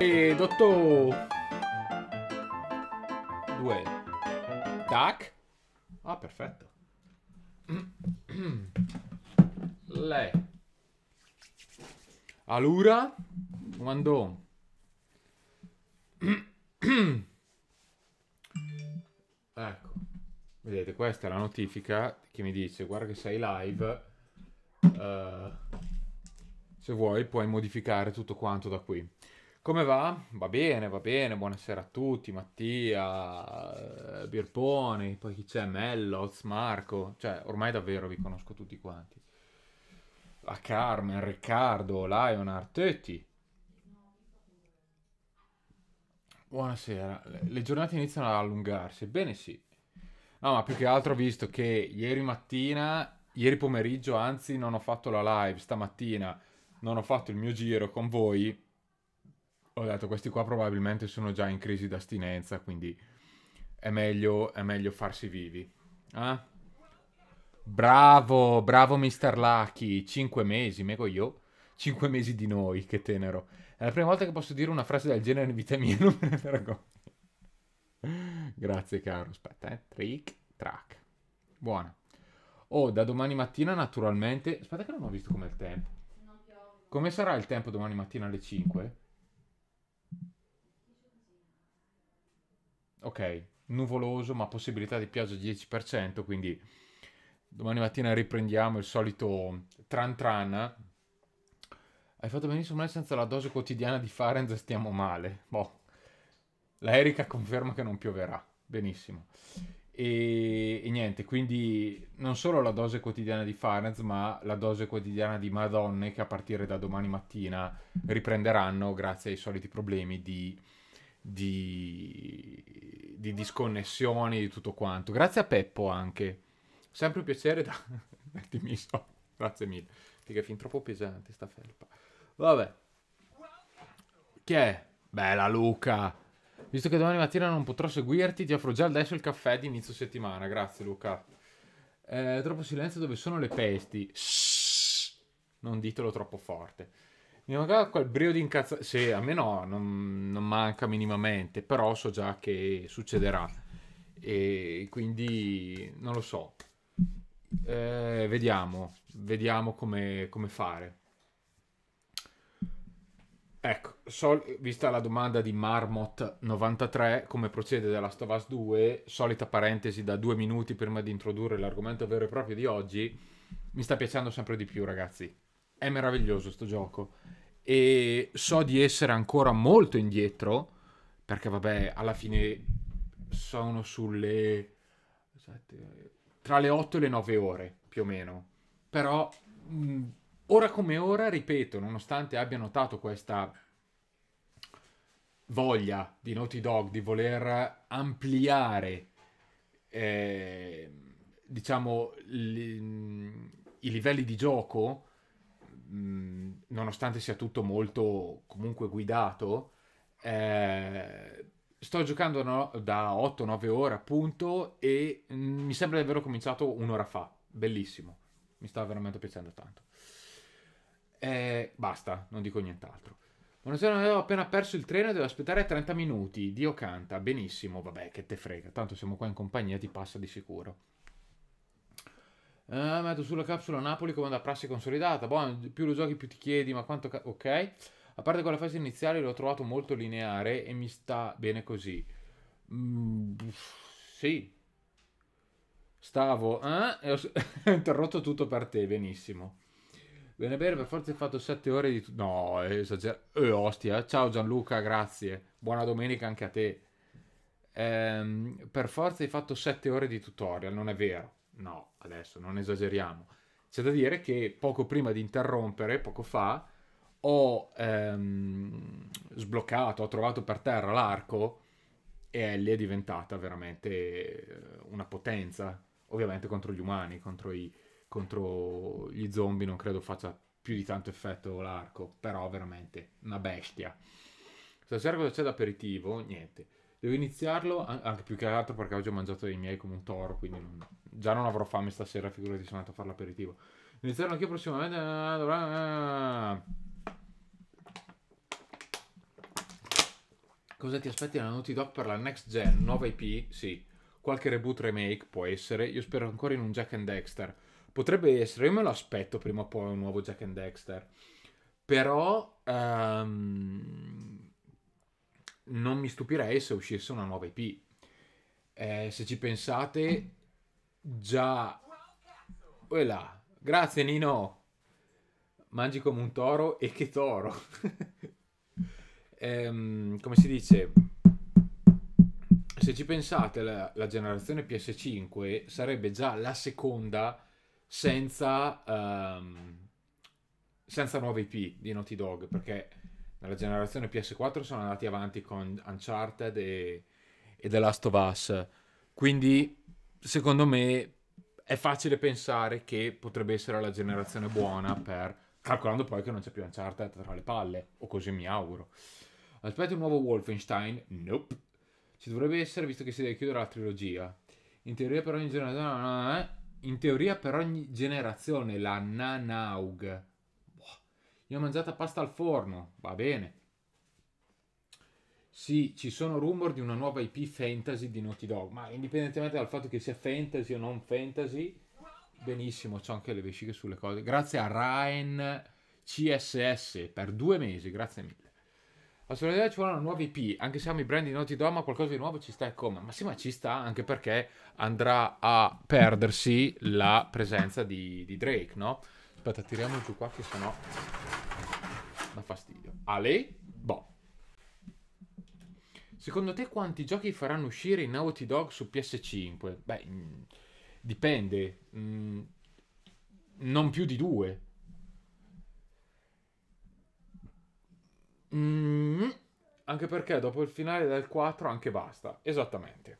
E dottor... Due. Tac. Ah, perfetto. Lei. Allora, quando... ecco. Vedete, questa è la notifica che mi dice, guarda che sei live. Uh, se vuoi puoi modificare tutto quanto da qui. Come va? Va bene, va bene, buonasera a tutti, Mattia, eh, Birponi, poi chi c'è? Melloz, Marco, cioè ormai davvero vi conosco tutti quanti. A Carmen, Riccardo, Lionard, Tetti. Buonasera, le giornate iniziano ad allungarsi, bene sì. No, ma più che altro ho visto che ieri mattina, ieri pomeriggio, anzi non ho fatto la live, stamattina non ho fatto il mio giro con voi ho detto questi qua probabilmente sono già in crisi d'astinenza, quindi è meglio, è meglio farsi vivi. Ah? Bravo, bravo Mr. Lucky, 5 mesi, mego io, 5 mesi di noi, che tenero. È la prima volta che posso dire una frase del genere in vita mia, non me ne vergogno. Grazie caro, aspetta, eh. Trick, track. Buona. Oh, da domani mattina naturalmente... Aspetta che non ho visto com'è il tempo. Come sarà il tempo domani mattina alle 5? ok, nuvoloso ma possibilità di pioggia 10%, quindi domani mattina riprendiamo il solito tran tran. Hai fatto benissimo, noi senza la dose quotidiana di Farenz stiamo male. Boh. La Erika conferma che non pioverà. Benissimo. E, e, niente, quindi non solo la dose quotidiana di Farenz, ma la dose quotidiana di Madonne che a partire da domani mattina riprenderanno grazie ai soliti problemi di di, di disconnessioni, di tutto quanto. Grazie a Peppo anche. Sempre un piacere da... Dimmi so. Grazie mille. che è fin troppo pesante sta felpa. Vabbè. Chi è? Bella Luca. Visto che domani mattina non potrò seguirti, ti offro già adesso il caffè di inizio settimana. Grazie Luca. Eh, troppo silenzio dove sono le pesti. Shhh. Non ditelo troppo forte. Mi mancava quel brio di incazzatura. Sì, a me no, non, non, manca minimamente, però so già che succederà. E quindi non lo so. Eh, vediamo, vediamo come, come fare. Ecco, sol- vista la domanda di Marmot93, come procede della Stavas 2, solita parentesi da due minuti prima di introdurre l'argomento vero e proprio di oggi, mi sta piacendo sempre di più, ragazzi è meraviglioso sto gioco e so di essere ancora molto indietro perché vabbè alla fine sono sulle tra le 8 e le 9 ore più o meno però mh, ora come ora ripeto nonostante abbia notato questa voglia di Naughty Dog di voler ampliare eh, diciamo li, i livelli di gioco nonostante sia tutto molto comunque guidato, eh, sto giocando no, da 8-9 ore appunto e mh, mi sembra di averlo cominciato un'ora fa, bellissimo, mi sta veramente piacendo tanto. Eh, basta, non dico nient'altro. Buonasera, avevo appena perso il treno devo aspettare 30 minuti. Dio canta, benissimo, vabbè, che te frega, tanto siamo qua in compagnia, ti passa di sicuro. Uh, metto sulla capsula Napoli come da prassi consolidata. Boh, più lo giochi più ti chiedi, ma quanto... ok. A parte quella fase iniziale l'ho trovato molto lineare e mi sta bene così. Mm, sì. Stavo... Eh? E ho, ho interrotto tutto per te, benissimo. Bene bene, per forza hai fatto 7 ore di... No, esagerato. Eh, ostia. Ciao Gianluca, grazie. Buona domenica anche a te. Ehm, per forza hai fatto 7 ore di tutorial, non è vero no, adesso non esageriamo. C'è da dire che poco prima di interrompere, poco fa, ho ehm, sbloccato, ho trovato per terra l'arco e Ellie è diventata veramente eh, una potenza, ovviamente contro gli umani, contro, i, contro gli zombie non credo faccia più di tanto effetto l'arco, però veramente una bestia. Stasera cosa c'è d'aperitivo? Niente. Devo iniziarlo, anche più che altro perché oggi ho mangiato dei miei come un toro, quindi non, già non avrò fame stasera, figurati sono andato a fare l'aperitivo. Iniziarlo anche io prossimamente. Eh, eh. Cosa ti aspetti da Naughty Dog per la next gen? Nuova IP? Sì. Qualche reboot remake? Può essere. Io spero ancora in un Jack and Dexter. Potrebbe essere, io me lo aspetto prima o poi un nuovo Jack and Dexter. Però... Um non mi stupirei se uscisse una nuova IP. Eh, se ci pensate, già... Voilà. Grazie Nino! Mangi come un toro e che toro! ehm, come si dice? Se ci pensate, la, la, generazione PS5 sarebbe già la seconda senza, um, senza nuove IP di Naughty Dog, perché nella generazione PS4 sono andati avanti con Uncharted e, e The Last of Us. Quindi, secondo me, è facile pensare che potrebbe essere la generazione buona per... calcolando poi che non c'è più Uncharted tra le palle, o così mi auguro. Aspetta un nuovo Wolfenstein? Nope. Ci dovrebbe essere, visto che si deve chiudere la trilogia. In teoria per ogni generazione... Eh? In teoria per ogni generazione la Nanaug io ho mangiato pasta al forno, va bene. Sì, ci sono rumor di una nuova IP fantasy di Naughty Dog, ma indipendentemente dal fatto che sia fantasy o non fantasy, benissimo, c'ho anche le vesciche sulle cose. Grazie a Ryan CSS per due mesi, grazie mille. Assolutamente ci vuole una nuova IP, anche se siamo i brand di Naughty Dog, ma qualcosa di nuovo ci sta e come. Ma sì, ma ci sta anche perché andrà a perdersi la presenza di, di Drake, no? Aspetta, tiriamo giù qua che sennò da fastidio. Ale, Boh. Secondo te quanti giochi faranno uscire in Naughty Dog su PS5? Beh, mm, dipende. Mm, non più di due. Mm, anche perché dopo il finale del 4 anche basta. Esattamente.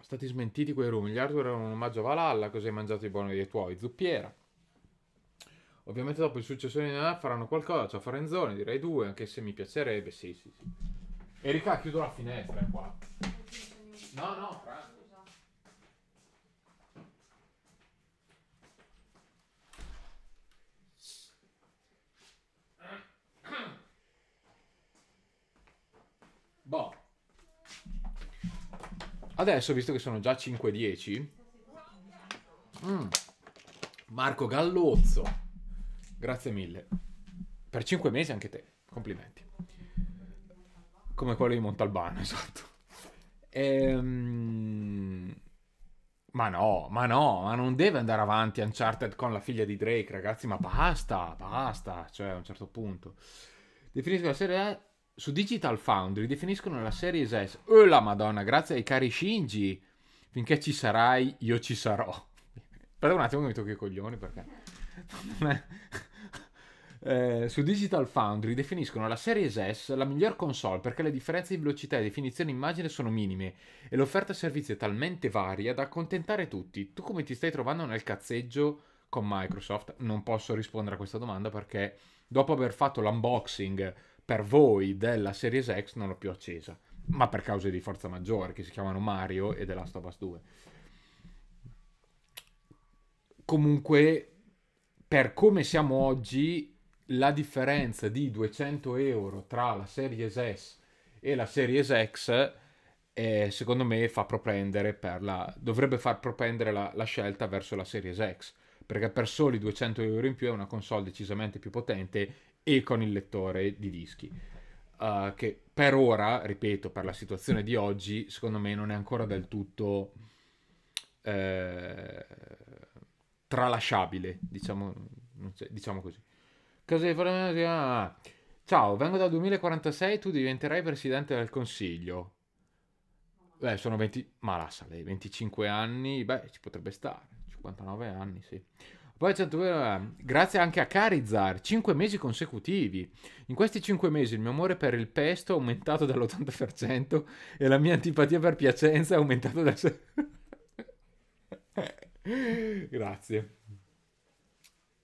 Stati smentiti quei rumi. Gli hardware erano un omaggio a Valhalla, così hai mangiato i buoni dei tuoi. Zuppiera. Ovviamente dopo il successore di Nanà faranno qualcosa, cioè Farenzone, direi due, anche se mi piacerebbe, sì, sì, sì. Erika, chiudo la finestra qua. No, no, Franco. Boh. Adesso, visto che sono già 5-10, mm. Marco Gallozzo Grazie mille. Per cinque mesi anche te. Complimenti. Come quello di Montalbano, esatto. Ehm... Ma no, ma no, ma non deve andare avanti Uncharted con la figlia di Drake, ragazzi, ma basta, basta, cioè a un certo punto. Definiscono la serie A su Digital Foundry, definiscono la serie S. Oh la madonna, grazie ai cari Shinji, finché ci sarai, io ci sarò. Aspetta un attimo che mi tocchi i coglioni perché... Eh, su Digital Foundry definiscono la Series S la miglior console perché le differenze di velocità e definizione immagine sono minime e l'offerta servizi è talmente varia da accontentare tutti. Tu come ti stai trovando nel cazzeggio con Microsoft? Non posso rispondere a questa domanda perché dopo aver fatto l'unboxing per voi della Series X non l'ho più accesa, ma per cause di forza maggiore che si chiamano Mario e The Last of Us 2. Comunque, per come siamo oggi, la differenza di 200 euro tra la Series S e la Series X eh, secondo me fa propendere per la, dovrebbe far propendere la, la, scelta verso la Series X perché per soli 200 euro in più è una console decisamente più potente e con il lettore di dischi uh, che per ora, ripeto, per la situazione di oggi secondo me non è ancora del tutto eh, tralasciabile diciamo, diciamo così Cosa devi fare? Ciao, vengo dal 2046, tu diventerai presidente del consiglio. Beh, sono 20... Ma la sale, 25 anni, beh, ci potrebbe stare. 59 anni, sì. Poi, eh, grazie anche a Carizar, 5 mesi consecutivi. In questi 5 mesi il mio amore per il pesto è aumentato dall'80% e la mia antipatia per Piacenza è aumentata del... grazie.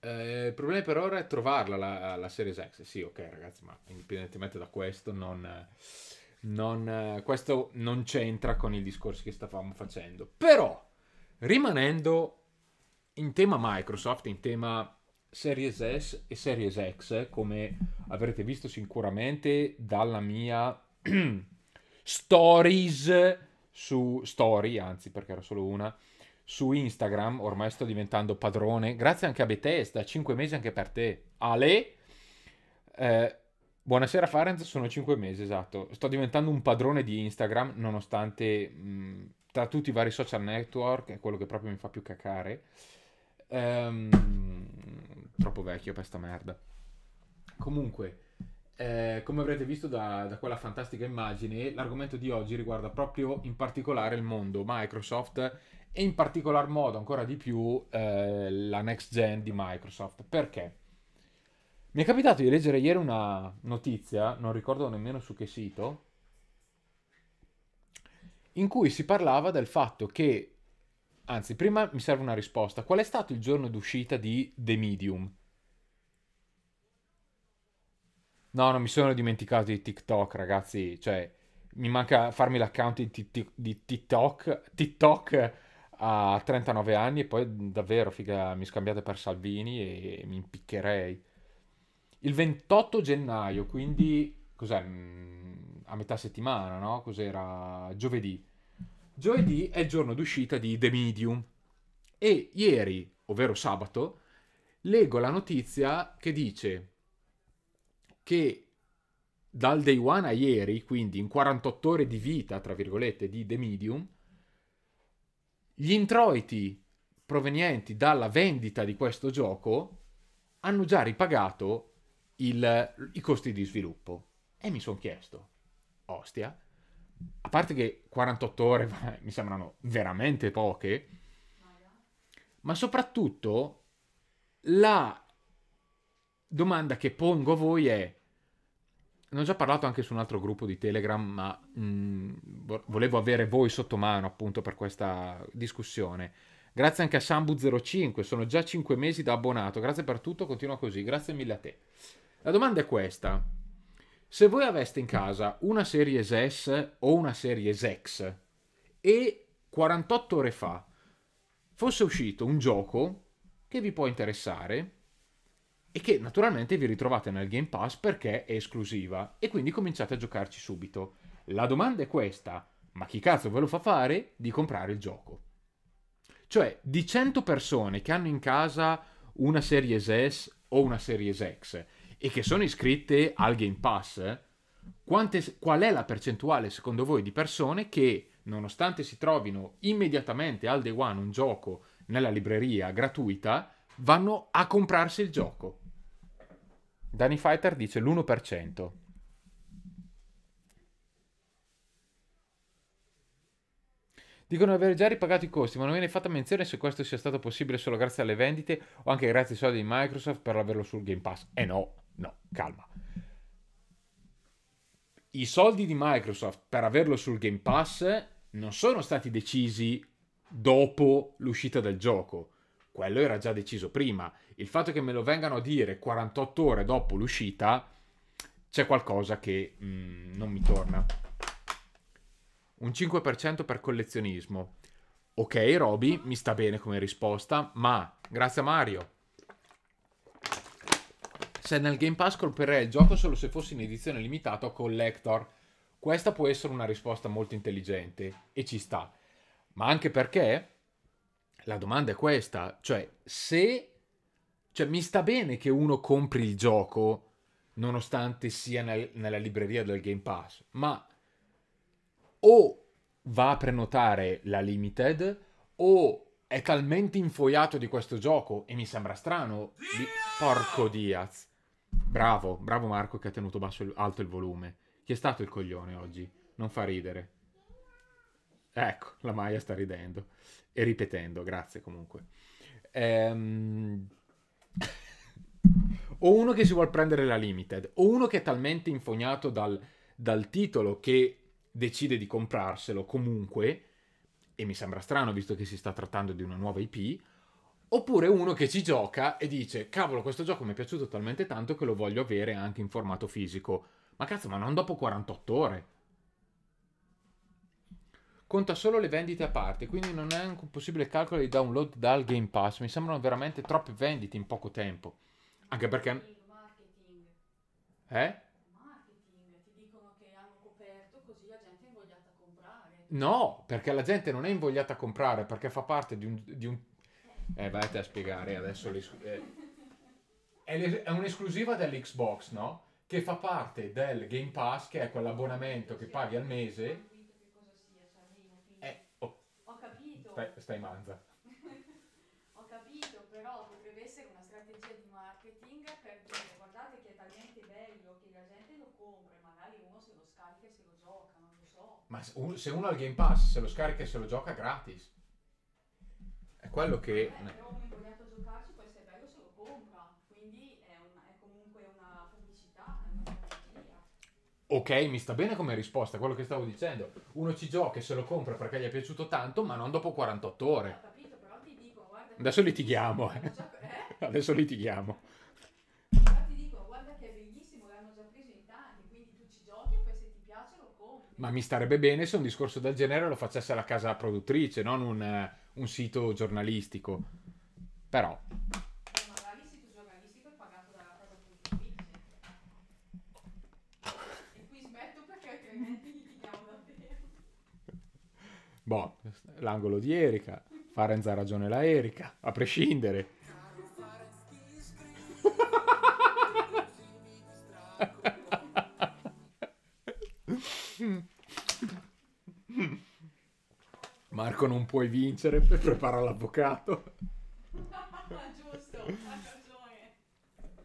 Eh, il problema per ora è trovarla la, la Series X. Sì, ok, ragazzi, ma indipendentemente da questo, non, non, questo non c'entra con il discorso che stavamo facendo. Però, rimanendo in tema Microsoft, in tema Series S e Series X, come avrete visto sicuramente dalla mia stories su story, anzi perché era solo una, su Instagram, ormai sto diventando padrone, grazie anche a Bethesda, 5 mesi anche per te. Ale, eh, buonasera Farenz, sono 5 mesi, esatto. Sto diventando un padrone di Instagram, nonostante mh, mm, tra tutti i vari social network è quello che proprio mi fa più cacare. Ehm, troppo vecchio per sta merda. Comunque... Eh, come avrete visto da, da, quella fantastica immagine, l'argomento di oggi riguarda proprio in particolare il mondo Microsoft e in particolar modo ancora di più eh, la next gen di Microsoft. Perché? Mi è capitato di leggere ieri una notizia, non ricordo nemmeno su che sito, in cui si parlava del fatto che, anzi, prima mi serve una risposta, qual è stato il giorno d'uscita di The Medium? No, non mi sono dimenticato di TikTok, ragazzi, cioè mi manca farmi l'account di, TikTok, TikTok a 39 anni e poi davvero, figa, mi scambiate per Salvini e mi impiccherei. Il 28 gennaio, quindi, cos'è? Mm, a metà settimana, no? Cos'era? Giovedì. Giovedì è il giorno d'uscita di The Medium. E ieri, ovvero sabato, leggo la notizia che dice che dal day one a ieri, quindi in 48 ore di vita, tra virgolette, di The Medium, gli introiti provenienti dalla vendita di questo gioco hanno già ripagato il, i costi di sviluppo. E mi sono chiesto, ostia, a parte che 48 ore mi sembrano veramente poche, ma soprattutto la domanda che pongo a voi è ne ho già parlato anche su un altro gruppo di Telegram, ma mh, mm, volevo avere voi sotto mano appunto per questa discussione. Grazie anche a Sambu05, sono già 5 mesi da abbonato, grazie per tutto, continua così, grazie mille a te. La domanda è questa. Se voi aveste in casa una serie S o una serie X e 48 ore fa fosse uscito un gioco che vi può interessare, e che naturalmente vi ritrovate nel Game Pass perché è esclusiva e quindi cominciate a giocarci subito. La domanda è questa, ma chi cazzo ve lo fa fare di comprare il gioco? Cioè, di 100 persone che hanno in casa una Series S o una Series X e che sono iscritte al Game Pass, quante, qual è la percentuale secondo voi di persone che, nonostante si trovino immediatamente al day one un gioco nella libreria gratuita, vanno a comprarsi il gioco? Danny Fighter dice l'1%. Dicono di aver già ripagato i costi, ma non viene fatta menzione se questo sia stato possibile solo grazie alle vendite o anche grazie ai soldi di Microsoft per averlo sul Game Pass. Eh no, no, calma. I soldi di Microsoft per averlo sul Game Pass non sono stati decisi dopo l'uscita del gioco quello era già deciso prima. Il fatto che me lo vengano a dire 48 ore dopo l'uscita, c'è qualcosa che mm, non mi torna. Un 5% per collezionismo. Ok, Roby, mi sta bene come risposta, ma grazie a Mario. Se nel Game Pass colpirei il gioco solo se fosse in edizione limitata o collector. Questa può essere una risposta molto intelligente e ci sta. Ma anche perché la domanda è questa, cioè se cioè, mi sta bene che uno compri il gioco nonostante sia nel, nella libreria del Game Pass, ma o va a prenotare la limited o è talmente infoiato di questo gioco e mi sembra strano di... porco Diaz. Bravo, bravo Marco che ha tenuto il, alto il volume. Chi è stato il coglione oggi? Non fa ridere. Ecco, la Maya sta ridendo e ripetendo, grazie comunque. Ehm... o uno che si vuole prendere la limited, o uno che è talmente infognato dal, dal titolo che decide di comprarselo comunque, e mi sembra strano visto che si sta trattando di una nuova IP, oppure uno che ci gioca e dice, cavolo, questo gioco mi è piaciuto talmente tanto che lo voglio avere anche in formato fisico. Ma cazzo, ma non dopo 48 ore conta solo le vendite a parte, quindi non è un possibile calcolo di download dal Game Pass. Mi sembrano veramente troppe vendite in poco tempo. Anche perché... Marketing. Eh? No, perché la gente non è invogliata a comprare, perché fa parte di un... Di un... Eh, vai a spiegare adesso. Eh. È un'esclusiva dell'Xbox, no? Che fa parte del Game Pass, che è quell'abbonamento che paghi al mese stai, stai manza. Ho capito, però potrebbe essere una strategia di marketing per dire guardate che è talmente bello che la gente lo compra, e magari uno se lo scarica e se lo gioca, non lo so. Ma se uno ha il Game Pass, se lo scarica e se lo gioca gratis. È quello che... Eh, ok, mi sta bene come risposta, quello che stavo dicendo. Uno ci gioca e se lo compra perché gli è piaciuto tanto, ma non dopo 48 ore. Ho capito, però ti dico, guarda... Adesso litighiamo, eh. eh? Adesso litighiamo. Ma ti dico, guarda che è bellissimo, l'hanno già preso in tanti, quindi tu ci giochi e poi se ti piace lo compri. Ma mi starebbe bene se un discorso del genere lo facesse la casa produttrice, non un, eh, un sito giornalistico. Però... Boh, l'angolo di Erika. Farenz ha ragione la Erika, a prescindere. Marco non puoi vincere, prepara l'avvocato. Giusto,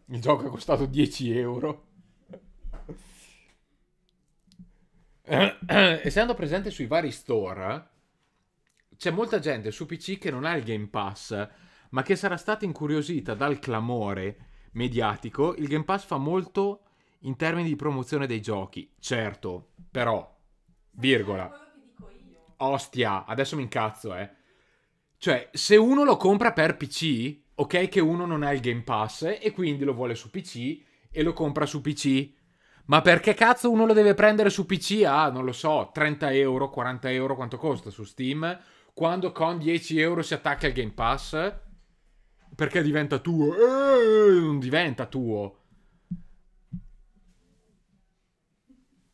Il gioco è costato 10 euro. Essendo presente sui vari store, c'è molta gente su PC che non ha il Game Pass, ma che sarà stata incuriosita dal clamore mediatico. Il Game Pass fa molto in termini di promozione dei giochi, certo, però, virgola. Ostia, adesso mi incazzo, eh. Cioè, se uno lo compra per PC, ok che uno non ha il Game Pass e quindi lo vuole su PC e lo compra su PC. Ma perché cazzo uno lo deve prendere su PC a, ah, non lo so, 30 euro, 40 euro, quanto costa su Steam? quando con 10 euro si attacca il Game Pass, perché diventa tuo? Eh, non diventa tuo.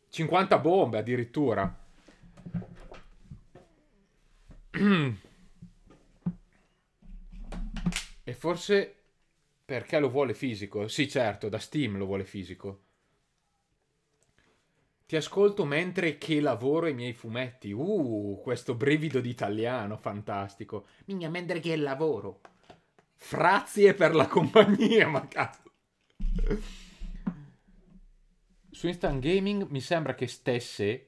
50 bombe addirittura. E forse perché lo vuole fisico? Sì, certo, da Steam lo vuole fisico. Ti ascolto mentre che lavoro i miei fumetti. Uh, questo brivido d'italiano, fantastico. Migna, mentre che lavoro. Grazie per la compagnia, ma cazzo. Su Instant Gaming mi sembra che stesse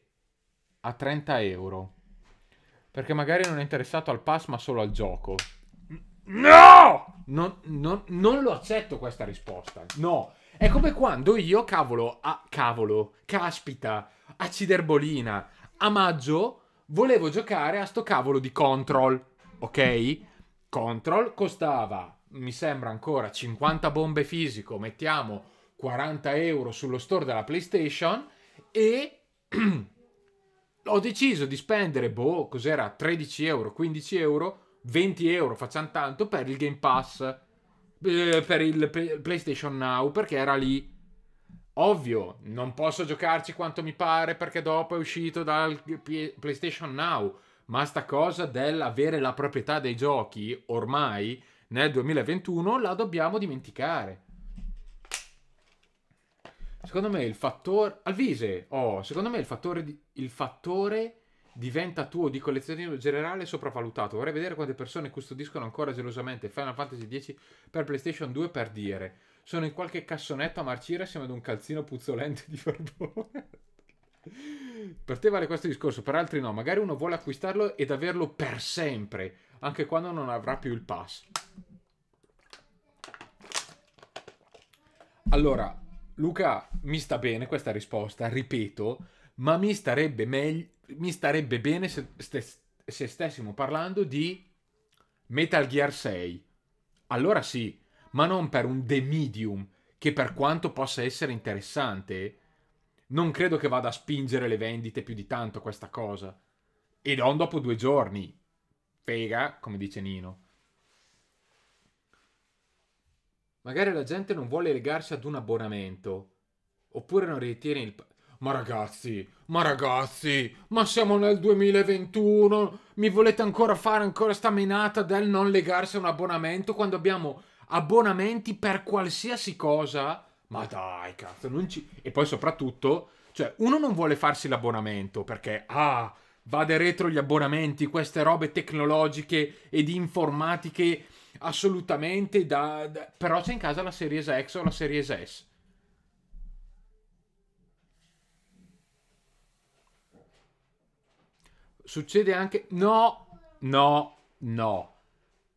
a 30 euro. Perché magari non è interessato al pass, ma solo al gioco. No! Non, non, non lo accetto questa risposta. No! È come quando io, cavolo, a cavolo, caspita, a Ciderbolina, a maggio volevo giocare a sto cavolo di Control, ok? Control costava, mi sembra ancora, 50 bombe fisico, mettiamo 40 euro sullo store della PlayStation e... ho deciso di spendere, boh, cos'era, 13 euro, 15 euro, 20 euro, facciamo tanto, per il Game Pass per il PlayStation Now perché era lì. Ovvio, non posso giocarci quanto mi pare perché dopo è uscito dal PlayStation Now, ma sta cosa dell'avere la proprietà dei giochi ormai nel 2021 la dobbiamo dimenticare. Secondo me il fattore... Alvise, oh, secondo me il fattore, di... il fattore diventa tuo di collezionismo generale sopravvalutato. Vorrei vedere quante persone custodiscono ancora gelosamente Final Fantasy X per PlayStation 2 per dire. Sono in qualche cassonetto a marcire assieme ad un calzino puzzolente di barbone. per te vale questo discorso, per altri no. Magari uno vuole acquistarlo ed averlo per sempre, anche quando non avrà più il pass. Allora, Luca, mi sta bene questa risposta, ripeto, ma mi starebbe meglio mi starebbe bene se, se stessimo parlando di Metal Gear 6. Allora sì, ma non per un The Medium, che per quanto possa essere interessante, non credo che vada a spingere le vendite più di tanto questa cosa. E non dopo due giorni. Fega, come dice Nino. Magari la gente non vuole legarsi ad un abbonamento, oppure non ritiene il, ma ragazzi, ma ragazzi, ma siamo nel 2021, mi volete ancora fare ancora sta menata del non legarsi a un abbonamento quando abbiamo abbonamenti per qualsiasi cosa? Ma dai, cazzo, non ci... E poi soprattutto, cioè, uno non vuole farsi l'abbonamento perché, ah, vade retro gli abbonamenti, queste robe tecnologiche ed informatiche assolutamente da... da... Però c'è in casa la Series X o la Series S succede anche... No, no, no.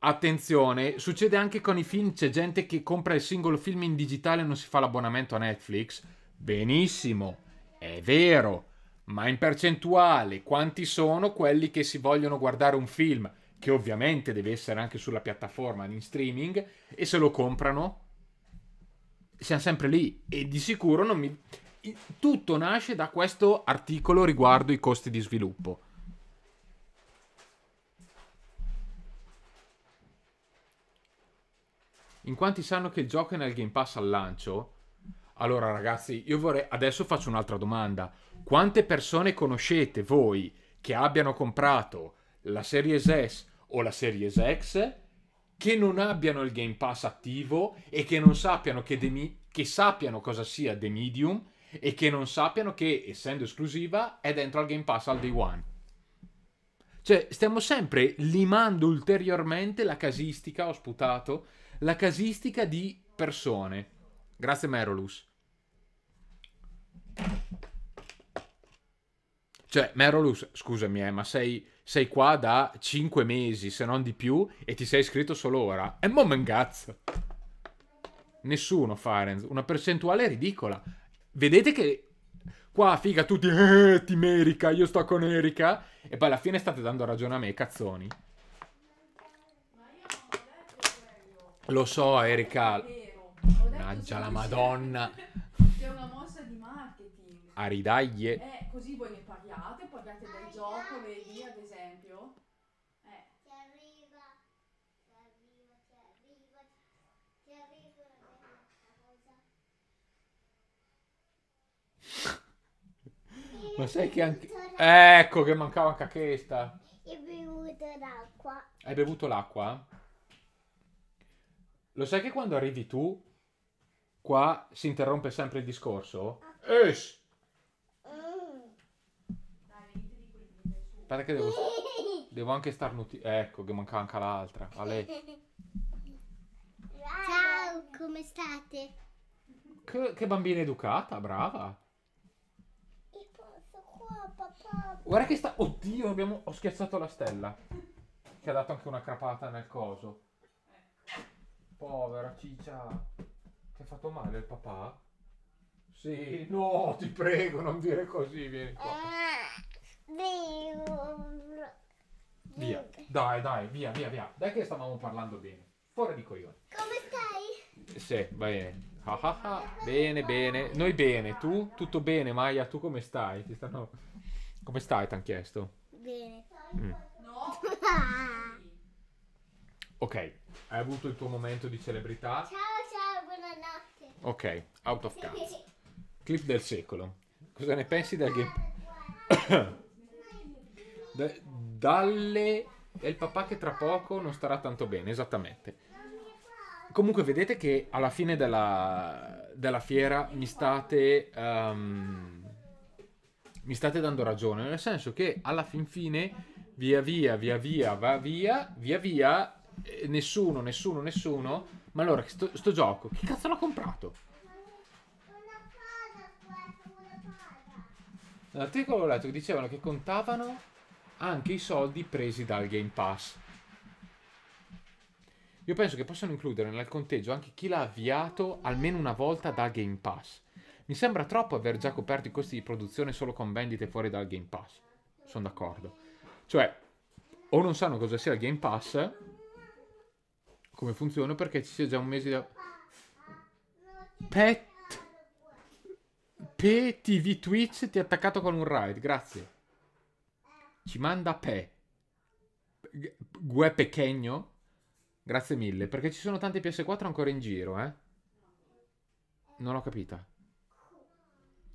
Attenzione, succede anche con i film, c'è gente che compra il singolo film in digitale e non si fa l'abbonamento a Netflix. Benissimo, è vero, ma in percentuale quanti sono quelli che si vogliono guardare un film, che ovviamente deve essere anche sulla piattaforma in streaming, e se lo comprano? Siamo sempre lì e di sicuro non mi... Tutto nasce da questo articolo riguardo i costi di sviluppo. in quanti sanno che il gioco è nel Game Pass al lancio. Allora ragazzi, io vorrei adesso faccio un'altra domanda. Quante persone conoscete voi che abbiano comprato la Series S o la Series X che non abbiano il Game Pass attivo e che non sappiano che, de, che sappiano cosa sia The Medium e che non sappiano che essendo esclusiva è dentro al Game Pass al day one. Cioè, stiamo sempre limando ulteriormente la casistica, ho sputato, la casistica di persone. Grazie Merolus. Cioè, Merolus, scusami, eh, ma sei, sei, qua da 5 mesi, se non di più, e ti sei iscritto solo ora. E mo mangazzo. Nessuno, Farenz. Una percentuale ridicola. Vedete che qua, figa, tutti, eh, ti merica, io sto con Erika. E poi alla fine state dando ragione a me, cazzoni. Lo so, Erika. Mannaggia la madonna. C'è una mossa di marketing. A ridaglie. Eh, così voi ne parliate, parliate del gioco, vedi, ad esempio. Eh. Ti arriva, ti arriva, ti arriva, ti arriva Ma sai che anche... Eh, ecco che mancava anche questa. Hai bevuto l'acqua. Hai bevuto l'acqua? Lo sai che quando arrivi tu, qua si interrompe sempre il discorso? Esh! Aspetta che devo... Devo anche starnuti... Ecco, che manca anche l'altra. A lei. Ciao, come state? Che, che bambina educata, brava. Guarda che sta... Oddio, abbiamo... ho schiacciato la stella. Che ha dato anche una crapata nel coso. Povera ciccia. Ti ha fatto male il papà? Sì. No, ti prego, non dire così, vieni qua. Eh, via. Dai, dai, via, via, via. Dai che stavamo parlando bene. Fuori di coglione. Come stai? Sì, va bene. Ah, ah, ah. Bene, bene. Noi bene. Tu? Tutto bene, Maya? Tu come stai? Ti stanno... Come stai, ti hanno chiesto? Bene. Mm. No. ok. Hai avuto il tuo momento di celebrità. Ciao, ciao, buonanotte. Ok, out of cards. Clip del secolo. Cosa ne pensi del game? da, dalle... È il papà che tra poco non starà tanto bene, esattamente. Comunque vedete che alla fine della, della fiera mi state... Um, mi state dando ragione, nel senso che alla fin fine, via via, via via, va via, via via, eh, nessuno, nessuno, nessuno. Ma allora, sto, sto gioco, chi cazzo l'ha comprato? Nell'articolo ho letto che dicevano che contavano anche i soldi presi dal Game Pass. Io penso che possano includere nel conteggio anche chi l'ha avviato almeno una volta dal Game Pass. Mi sembra troppo aver già coperto i costi di produzione solo con vendite fuori dal Game Pass. Sono d'accordo. Cioè, o non sanno cosa sia il Game Pass, come funziona perché ci sia già un mese da... Pet... Pe TV Twitch ti ha attaccato con un raid, grazie. Ci manda Pe. Gue Pechegno. Grazie mille, perché ci sono tante PS4 ancora in giro, eh. Non ho capita.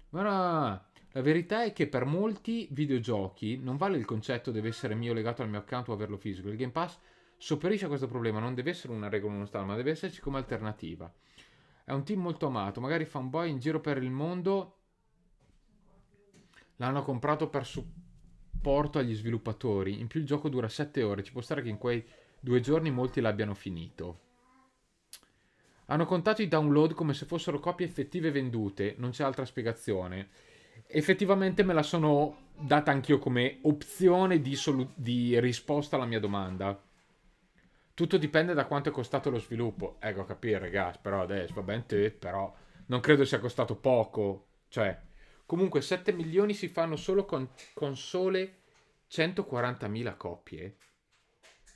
Ma no, la verità è che per molti videogiochi non vale il concetto deve essere mio legato al mio account o averlo fisico. Il Game Pass sopperisce a questo problema, non deve essere una regola uno ma deve esserci come alternativa. È un team molto amato, magari fanboy in giro per il mondo l'hanno comprato per supporto agli sviluppatori. In più il gioco dura 7 ore, ci può stare che in quei due giorni molti l'abbiano finito. Hanno contato i download come se fossero copie effettive vendute, non c'è altra spiegazione. Effettivamente me la sono data anch'io come opzione di, di risposta alla mia domanda. Tutto dipende da quanto è costato lo sviluppo. Ecco, capire, ragazzi, però adesso va bene te, però non credo sia costato poco. Cioè, comunque 7 milioni si fanno solo con sole 140.000 copie.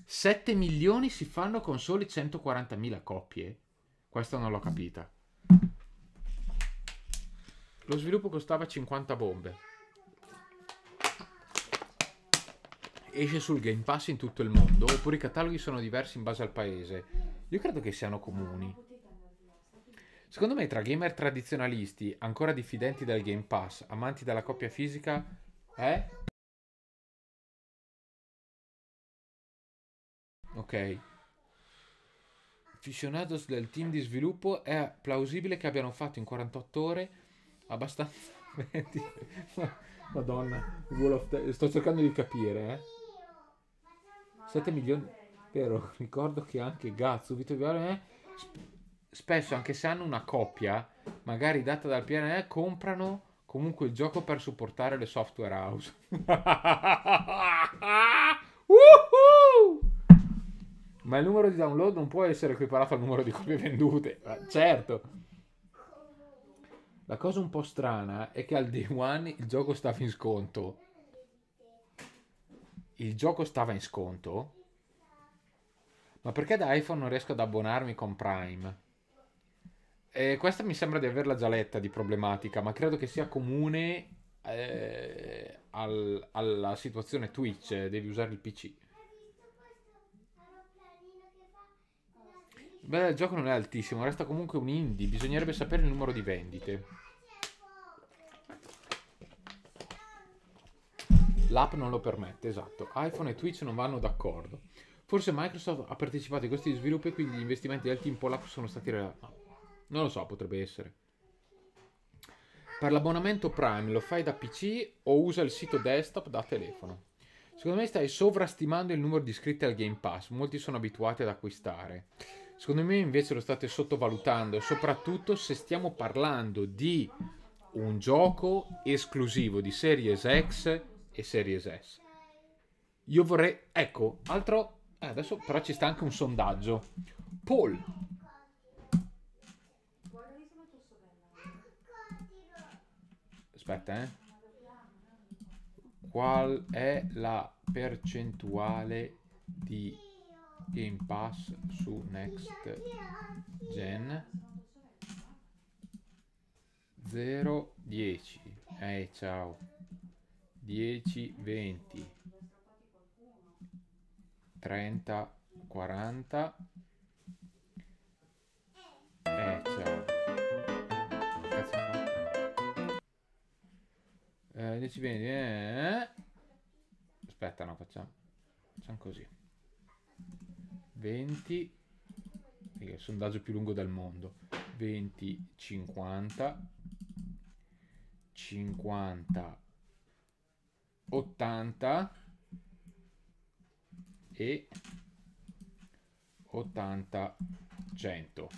7 milioni si fanno con sole 140.000 copie. Questa non l'ho capita. Lo sviluppo costava 50 bombe. esce sul Game Pass in tutto il mondo oppure i cataloghi sono diversi in base al paese? Io credo che siano comuni. Secondo me tra gamer tradizionalisti, ancora diffidenti dal Game Pass, amanti della coppia fisica, è... Ok. Fissionados del team di sviluppo, è plausibile che abbiano fatto in 48 ore abbastanza... Madonna, sto cercando di capire, eh. 7 milioni però ricordo che anche Gazzu, Vito Viola eh, spesso anche se hanno una coppia magari data dal PNL comprano comunque il gioco per supportare le software house uh ma il numero di download non può essere equiparato al numero di copie vendute eh, certo la cosa un po' strana è che al day one il gioco sta in sconto il gioco stava in sconto, ma perché da iPhone non riesco ad abbonarmi con Prime? E questa mi sembra di averla già letta di problematica, ma credo che sia comune eh, al, alla situazione Twitch, eh, devi usare il PC. Beh, il gioco non è altissimo, resta comunque un indie, bisognerebbe sapere il numero di vendite. L'app non lo permette, esatto. iPhone e Twitch non vanno d'accordo. Forse Microsoft ha partecipato a questi sviluppi e quindi gli investimenti del team polacco sono stati... Re... No, non lo so, potrebbe essere. Per l'abbonamento Prime lo fai da PC o usa il sito desktop da telefono? Secondo me stai sovrastimando il numero di iscritti al Game Pass, molti sono abituati ad acquistare. Secondo me invece lo state sottovalutando, soprattutto se stiamo parlando di un gioco esclusivo di Series X e Series S. Io vorrei, ecco, altro, eh, adesso però ci sta anche un sondaggio. Paul. Aspetta, eh. Qual è la percentuale di Game Pass su Next Gen? 0-10. Eh, ciao. 10, 20, 30, 40. Eh, ciao. Cazzo fa? Eh, 10, 20, eh. Aspetta, no, facciamo. Facciamo così. 20. il sondaggio più lungo del mondo. 20, 50. 50 80 e 80 100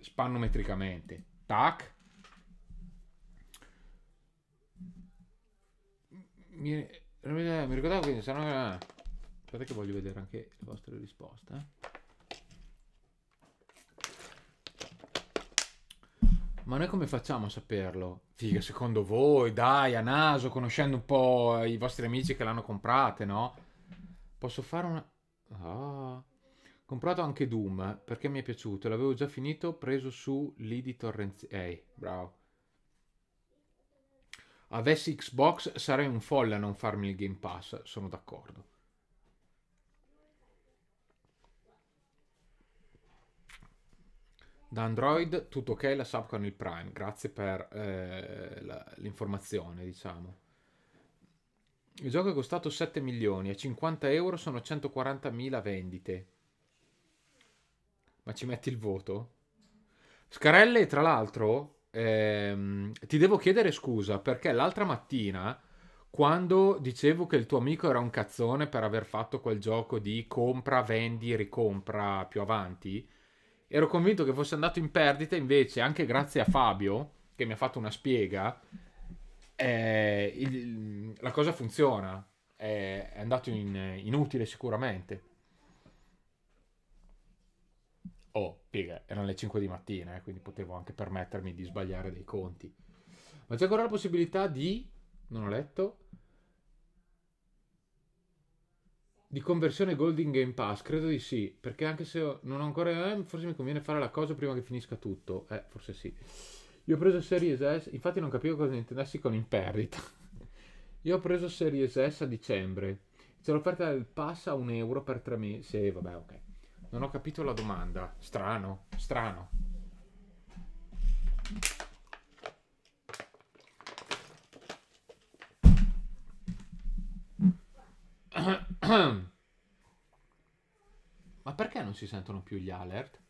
spannometricamente tac mi, mi ricordavo quindi se no eh, aspetta che voglio vedere anche le vostre risposte Ma noi come facciamo a saperlo? Figa, secondo voi, dai, a naso, conoscendo un po' i vostri amici che l'hanno comprate, no? Posso fare una... Ah. Comprato anche Doom, perché mi è piaciuto. L'avevo già finito, preso su Lidi Torrenzi... Ehi, bravo. Avessi Xbox sarei un folle a non farmi il Game Pass, sono d'accordo. Da Android tutto ok, la sub con il Prime, grazie per eh, la, l'informazione, diciamo. Il gioco è costato 7 milioni e 50 euro sono 140.000 vendite. Ma ci metti il voto? Scarelle, tra l'altro, ehm, ti devo chiedere scusa perché l'altra mattina, quando dicevo che il tuo amico era un cazzone per aver fatto quel gioco di compra, vendi, ricompra più avanti, ero convinto che fosse andato in perdita, invece anche grazie a Fabio, che mi ha fatto una spiega, eh, il, la cosa funziona, è, è andato in, inutile sicuramente. Oh, piega, erano le 5 di mattina, eh, quindi potevo anche permettermi di sbagliare dei conti. Ma c'è ancora la possibilità di... non ho letto di conversione Golden Game Pass? Credo di sì, perché anche se non ho ancora... Eh, forse mi conviene fare la cosa prima che finisca tutto. Eh, forse sì. Io ho preso Series S, infatti non capivo cosa intendessi con in perdita. Io ho preso Series S a dicembre. C'è l'offerta del pass a un euro per tre mesi. Sì, eh, vabbè, ok. Non ho capito la domanda. Strano, strano. Ma perché non si sentono più gli alert?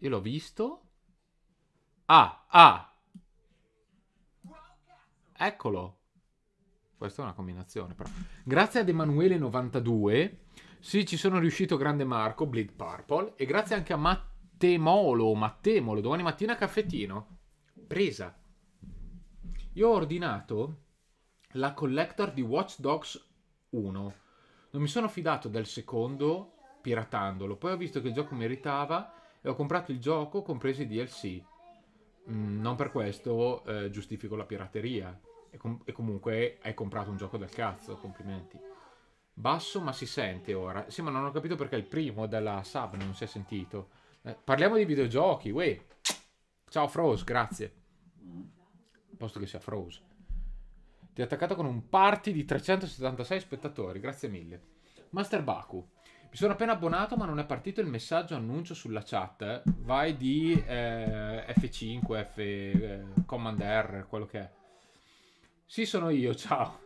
Io l'ho visto. Ah, ah! Eccolo! Questa è una combinazione, però. Grazie ad Emanuele92. Sì, ci sono riuscito, grande Marco, Bleed Purple. E grazie anche a Mattemolo, Mattemolo, domani mattina caffettino. Presa. Io ho ordinato la collector di Watch Dogs 1. Non mi sono fidato del secondo piratandolo, poi ho visto che il gioco meritava e ho comprato il gioco compresi i DLC. Mm, non per questo eh, giustifico la pirateria. E, com- e, comunque hai comprato un gioco del cazzo, complimenti. Basso ma si sente ora. Sì, ma non ho capito perché il primo della sub non si è sentito. Eh, parliamo di videogiochi, uè. Ciao Froze, grazie. Posto che sia Froze. Ti ha attaccato con un party di 376 spettatori, grazie mille. Master Baku. Mi sono appena abbonato ma non è partito il messaggio annuncio sulla chat. Vai di eh, F5, F, eh, Command R, quello che è. Sì, sono io, ciao.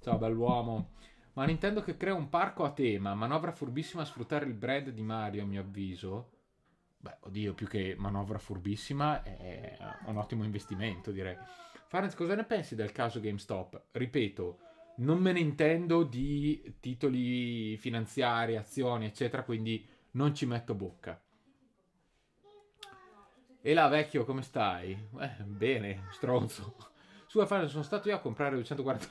Ciao, bell'uomo. Ma Nintendo che crea un parco a tema, manovra furbissima a sfruttare il brand di Mario, a mio avviso. Beh, oddio, più che manovra furbissima, è un ottimo investimento, direi. Farenz, cosa ne pensi del caso GameStop? Ripeto, non me ne intendo di titoli finanziari, azioni, eccetera, quindi non ci metto bocca. E là, vecchio, come stai? Eh, bene, stronzo. Su, Farenz, sono stato io a comprare 240...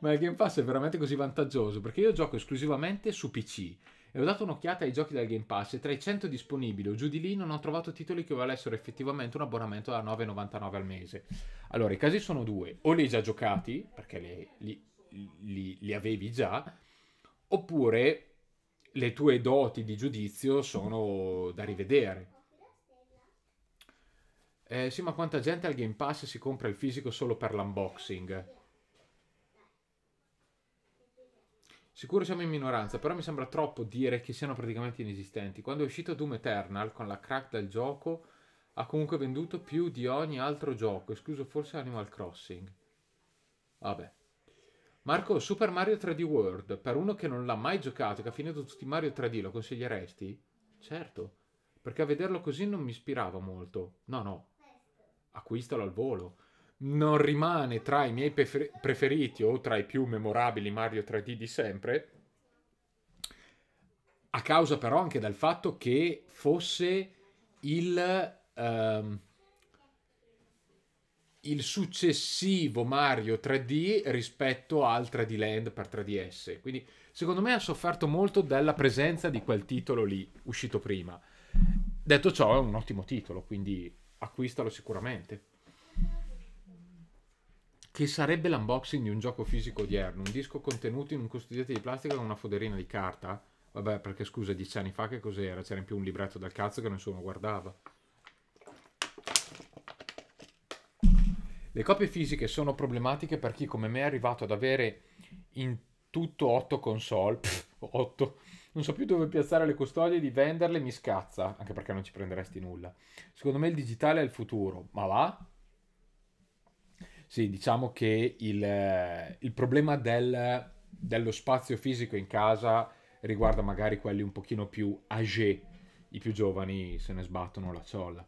Ma il Game Pass è veramente così vantaggioso, perché io gioco esclusivamente su PC e ho dato un'occhiata ai giochi del Game Pass e tra i 100 disponibili o giù di lì non ho trovato titoli che valessero effettivamente un abbonamento da 9,99 al mese. Allora, i casi sono due, o li hai già giocati, perché li, li, li, li avevi già, oppure le tue doti di giudizio sono da rivedere. Eh, sì, ma quanta gente al Game Pass si compra il fisico solo per l'unboxing? Sicuro siamo in minoranza, però mi sembra troppo dire che siano praticamente inesistenti. Quando è uscito Doom Eternal con la crack del gioco, ha comunque venduto più di ogni altro gioco, escluso forse Animal Crossing. Vabbè. Marco, Super Mario 3D World, per uno che non l'ha mai giocato, che ha finito tutti Mario 3D, lo consiglieresti? Certo, perché a vederlo così non mi ispirava molto. No, no, acquistalo al volo non rimane tra i miei preferiti o tra i più memorabili Mario 3D di sempre, a causa però anche dal fatto che fosse il, ehm, il successivo Mario 3D rispetto al 3D Land per 3DS. Quindi secondo me ha sofferto molto della presenza di quel titolo lì uscito prima. Detto ciò, è un ottimo titolo, quindi acquistalo sicuramente che sarebbe l'unboxing di un gioco fisico odierno, un disco contenuto in un custodietto di plastica con una foderina di carta. Vabbè, perché scusa, dieci anni fa che cos'era? C'era in più un libretto dal cazzo che nessuno guardava. Le copie fisiche sono problematiche per chi come me è arrivato ad avere in tutto 8 console. Pff, 8. Non so più dove piazzare le custodie, di venderle mi scazza, anche perché non ci prenderesti nulla. Secondo me il digitale è il futuro, ma va? Sì, diciamo che il, il problema del, dello spazio fisico in casa riguarda magari quelli un pochino più âgé, i più giovani se ne sbattono la ciolla.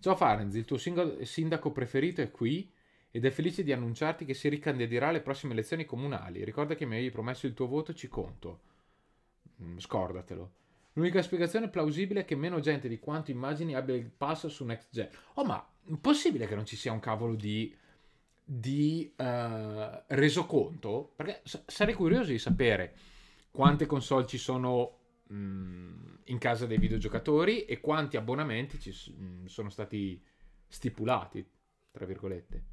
Ciao Farenzi, il tuo sindaco preferito è qui ed è felice di annunciarti che si ricandiderà alle prossime elezioni comunali. Ricorda che mi avevi promesso il tuo voto, ci conto. Mm, scordatelo. L'unica spiegazione plausibile è che meno gente di quanto immagini abbia il pass su Next Gen. Oh, ma possibile che non ci sia un cavolo di di uh, resoconto, perché s- sarei curioso di sapere quante console ci sono mh, mm, in casa dei videogiocatori e quanti abbonamenti ci s- mh, mm, sono stati stipulati, tra virgolette.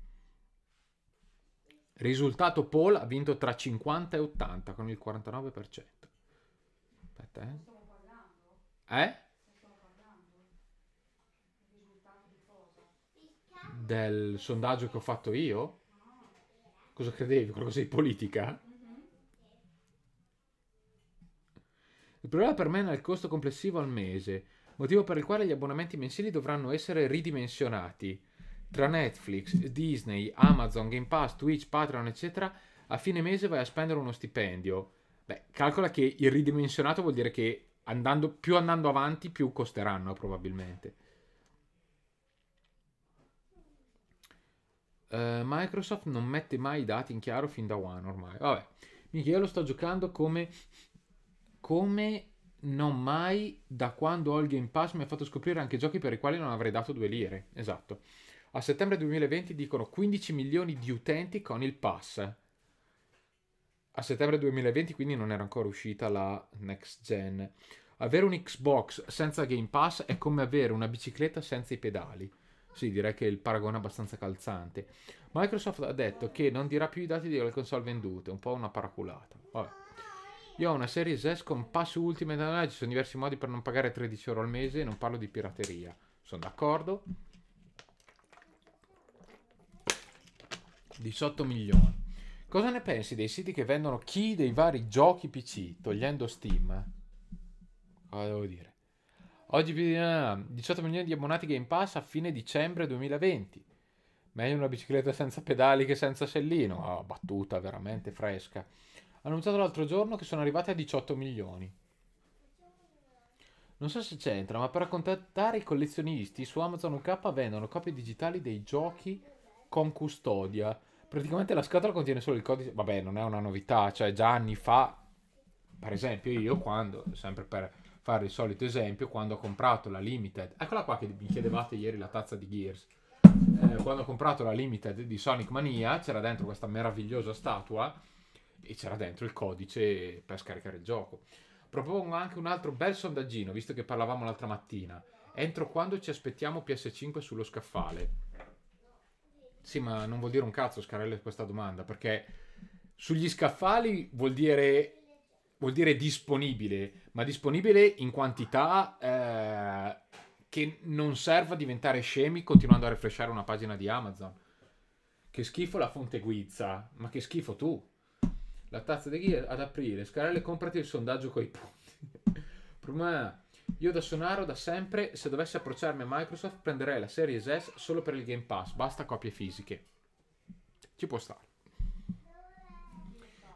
Risultato Paul ha vinto tra 50 e 80 con il 49%. Aspetta, eh. Eh? del sondaggio che ho fatto io? Cosa credevi? Qualcosa di politica? Il problema per me è nel costo complessivo al mese, motivo per il quale gli abbonamenti mensili dovranno essere ridimensionati. Tra Netflix, Disney, Amazon, Game Pass, Twitch, Patreon, eccetera, a fine mese vai a spendere uno stipendio. Beh, calcola che il ridimensionato vuol dire che andando, più andando avanti, più costeranno probabilmente. Eh, Microsoft non mette mai i dati in chiaro fin da One ormai. Vabbè, Michele, lo sto giocando come, come non mai da quando ho il Game Pass mi ha fatto scoprire anche giochi per i quali non avrei dato due lire. Esatto. A settembre 2020 dicono 15 milioni di utenti con il pass. A settembre 2020 quindi non era ancora uscita la next gen. Avere un Xbox senza Game Pass è come avere una bicicletta senza i pedali. Sì, direi che il paragone è abbastanza calzante. Microsoft ha detto che non dirà più i dati delle console vendute, un po' una paraculata. Vabbè. Io ho una Series S con pass Ultimate Analysis, ci sono diversi modi per non pagare 13 euro al mese e non parlo di pirateria. Sono d'accordo. 18 milioni. Cosa ne pensi dei siti che vendono key dei vari giochi PC, togliendo Steam? Cosa devo dire? Oggi più di 18 milioni di abbonati Game Pass a fine dicembre 2020. Meglio una bicicletta senza pedali che senza sellino. Ah, oh, battuta veramente fresca. annunciato l'altro giorno che sono arrivati a 18 milioni. Non so se c'entra, ma per accontentare i collezionisti su Amazon UK vendono copie digitali dei giochi con custodia. Praticamente la scatola contiene solo il codice. Vabbè, non è una novità, cioè già anni fa, per esempio, io quando, sempre per fare il solito esempio, quando ho comprato la Limited, eccola qua che mi chiedevate ieri la tazza di Gears, eh, quando ho comprato la Limited di Sonic Mania c'era dentro questa meravigliosa statua e c'era dentro il codice per scaricare il gioco. Propongo anche un altro bel sondaggino, visto che parlavamo l'altra mattina. Entro quando ci aspettiamo PS5 sullo scaffale? Sì, ma non vuol dire un cazzo, Scarello, questa domanda, perché sugli scaffali vuol dire vuol dire disponibile, ma disponibile in quantità eh, che non serva a diventare scemi continuando a refresciare una pagina di Amazon. Che schifo la fonte guizza, ma che schifo tu. La tazza di ghia ad aprire, Scarelle comprati il sondaggio coi punti. Prima, io da Sonaro da sempre, se dovessi approcciarmi a Microsoft prenderei la Series S solo per il Game Pass, basta copie fisiche. Ci può stare.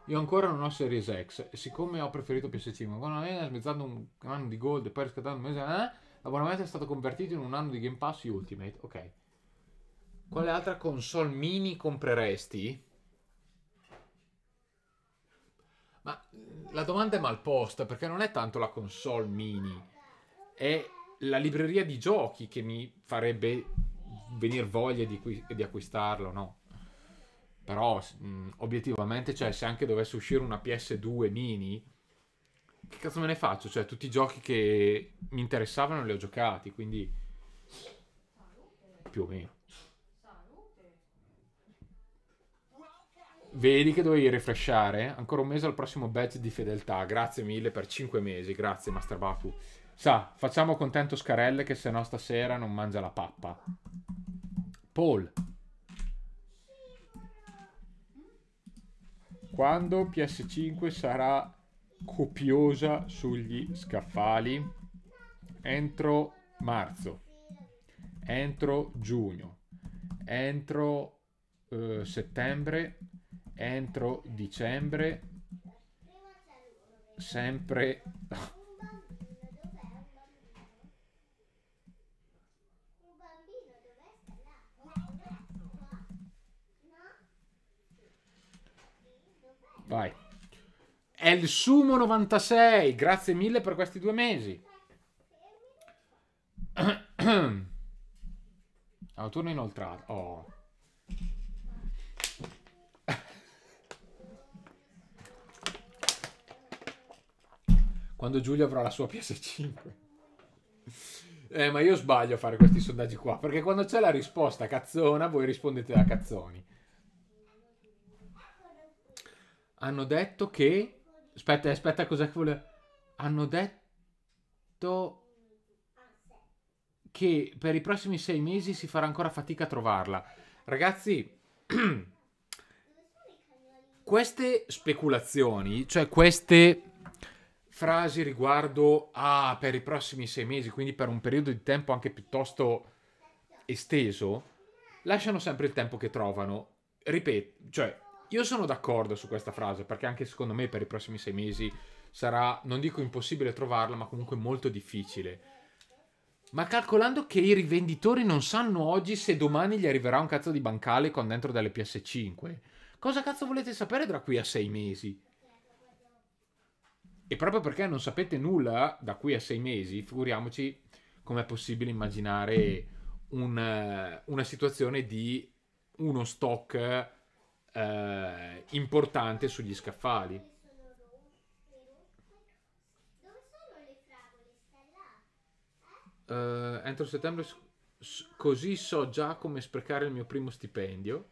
Io ancora non ho Series X, e siccome ho preferito PS5, ma con la smezzando un anno di gold e poi riscattando un mese, eh, l'abbonamento è stato convertito in un anno di Game Pass Ultimate. Ok. Quale altra console mini compreresti? Ma mm, la domanda è mal posta perché non è tanto la console mini, è la libreria di giochi che mi farebbe venire voglia di, di acquistarlo, no? però mh, mm, obiettivamente, cioè, se anche dovesse uscire una PS2 mini, che cazzo me ne faccio? Cioè, tutti i giochi che mi interessavano li ho giocati, quindi più o meno. Vedi che dovevi refreshare? Ancora un mese al prossimo badge di fedeltà. Grazie mille per 5 mesi. Grazie, Master Baku. Sa, facciamo contento Scarelle che se no stasera non mangia la pappa. Paul. quando PS5 sarà copiosa sugli scaffali entro marzo, entro giugno, entro eh, settembre, entro dicembre, sempre Vai. È il Sumo 96. Grazie mille per questi due mesi. Ah, turno inoltrato. Oh. Quando Giulio avrà la sua PS5. Eh, ma io sbaglio a fare questi sondaggi qua, perché quando c'è la risposta cazzona, voi rispondete da cazzoni. Hanno detto che... Aspetta, aspetta, cos'è che volevo... Hanno detto che per i prossimi sei mesi si farà ancora fatica a trovarla. Ragazzi, queste speculazioni, cioè queste frasi riguardo a per i prossimi sei mesi, quindi per un periodo di tempo anche piuttosto esteso, lasciano sempre il tempo che trovano. Ripeto, cioè, io sono d'accordo su questa frase, perché anche secondo me per i prossimi sei mesi sarà, non dico impossibile trovarla, ma comunque molto difficile. Ma calcolando che i rivenditori non sanno oggi se domani gli arriverà un cazzo di bancale con dentro delle PS5, cosa cazzo volete sapere da qui a sei mesi? E proprio perché non sapete nulla da qui a sei mesi, figuriamoci com'è possibile immaginare un, eh, una situazione di uno stock eh, importante sugli scaffali. Uh, entro settembre così so già come sprecare il mio primo stipendio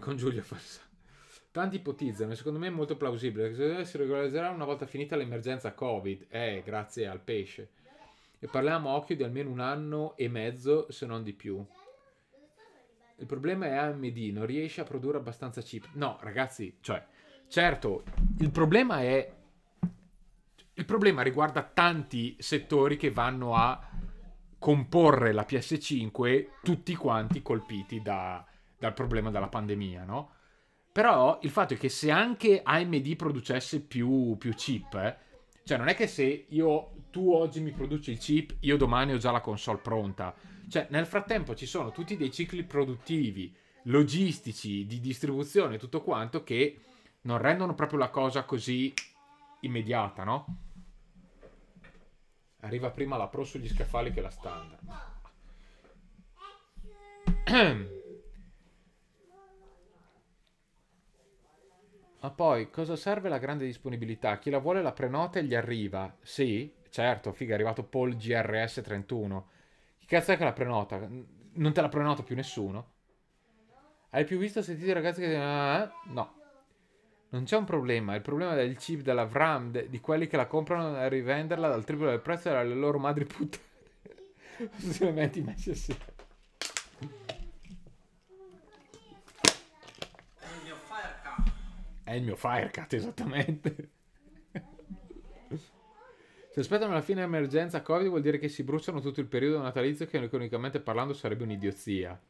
con Giulio Falsa. Tanti ipotizzano, secondo me è molto plausibile, si regolarizzerà una volta finita l'emergenza Covid, eh, grazie al pesce. E parliamo a occhio di almeno un anno e mezzo, se non di più. Il problema è AMD, non riesce a produrre abbastanza chip. No, ragazzi, cioè, certo, il problema è... Il problema riguarda tanti settori che vanno a comporre la PS5, tutti quanti colpiti da, dal problema della pandemia, no? Però il fatto è che se anche AMD producesse più, più chip, eh, cioè non è che se io, tu oggi mi produci il chip, io domani ho già la console pronta cioè, nel frattempo ci sono tutti dei cicli produttivi, logistici, di distribuzione, tutto quanto, che non rendono proprio la cosa così immediata, no? Arriva prima la pro sugli scaffali che la standard. Ma poi, cosa serve la grande disponibilità? Chi la vuole la prenota e gli arriva. Sì, certo, figa, è arrivato Paul GRS 31 chi cazzo è che la prenota? Non te la prenota più nessuno. Hai più visto, i ragazzi che... Ah, eh? No. Non c'è un problema, il problema del chip della VRAM, de, di quelli che la comprano e rivenderla dal triplo del prezzo e alle loro madri puttane. Se metti messi assieme. È il mio Firecat, esattamente. Se aspettano la fine emergenza Covid vuol dire che si bruciano tutto il periodo natalizio che economicamente parlando sarebbe un'idiozia.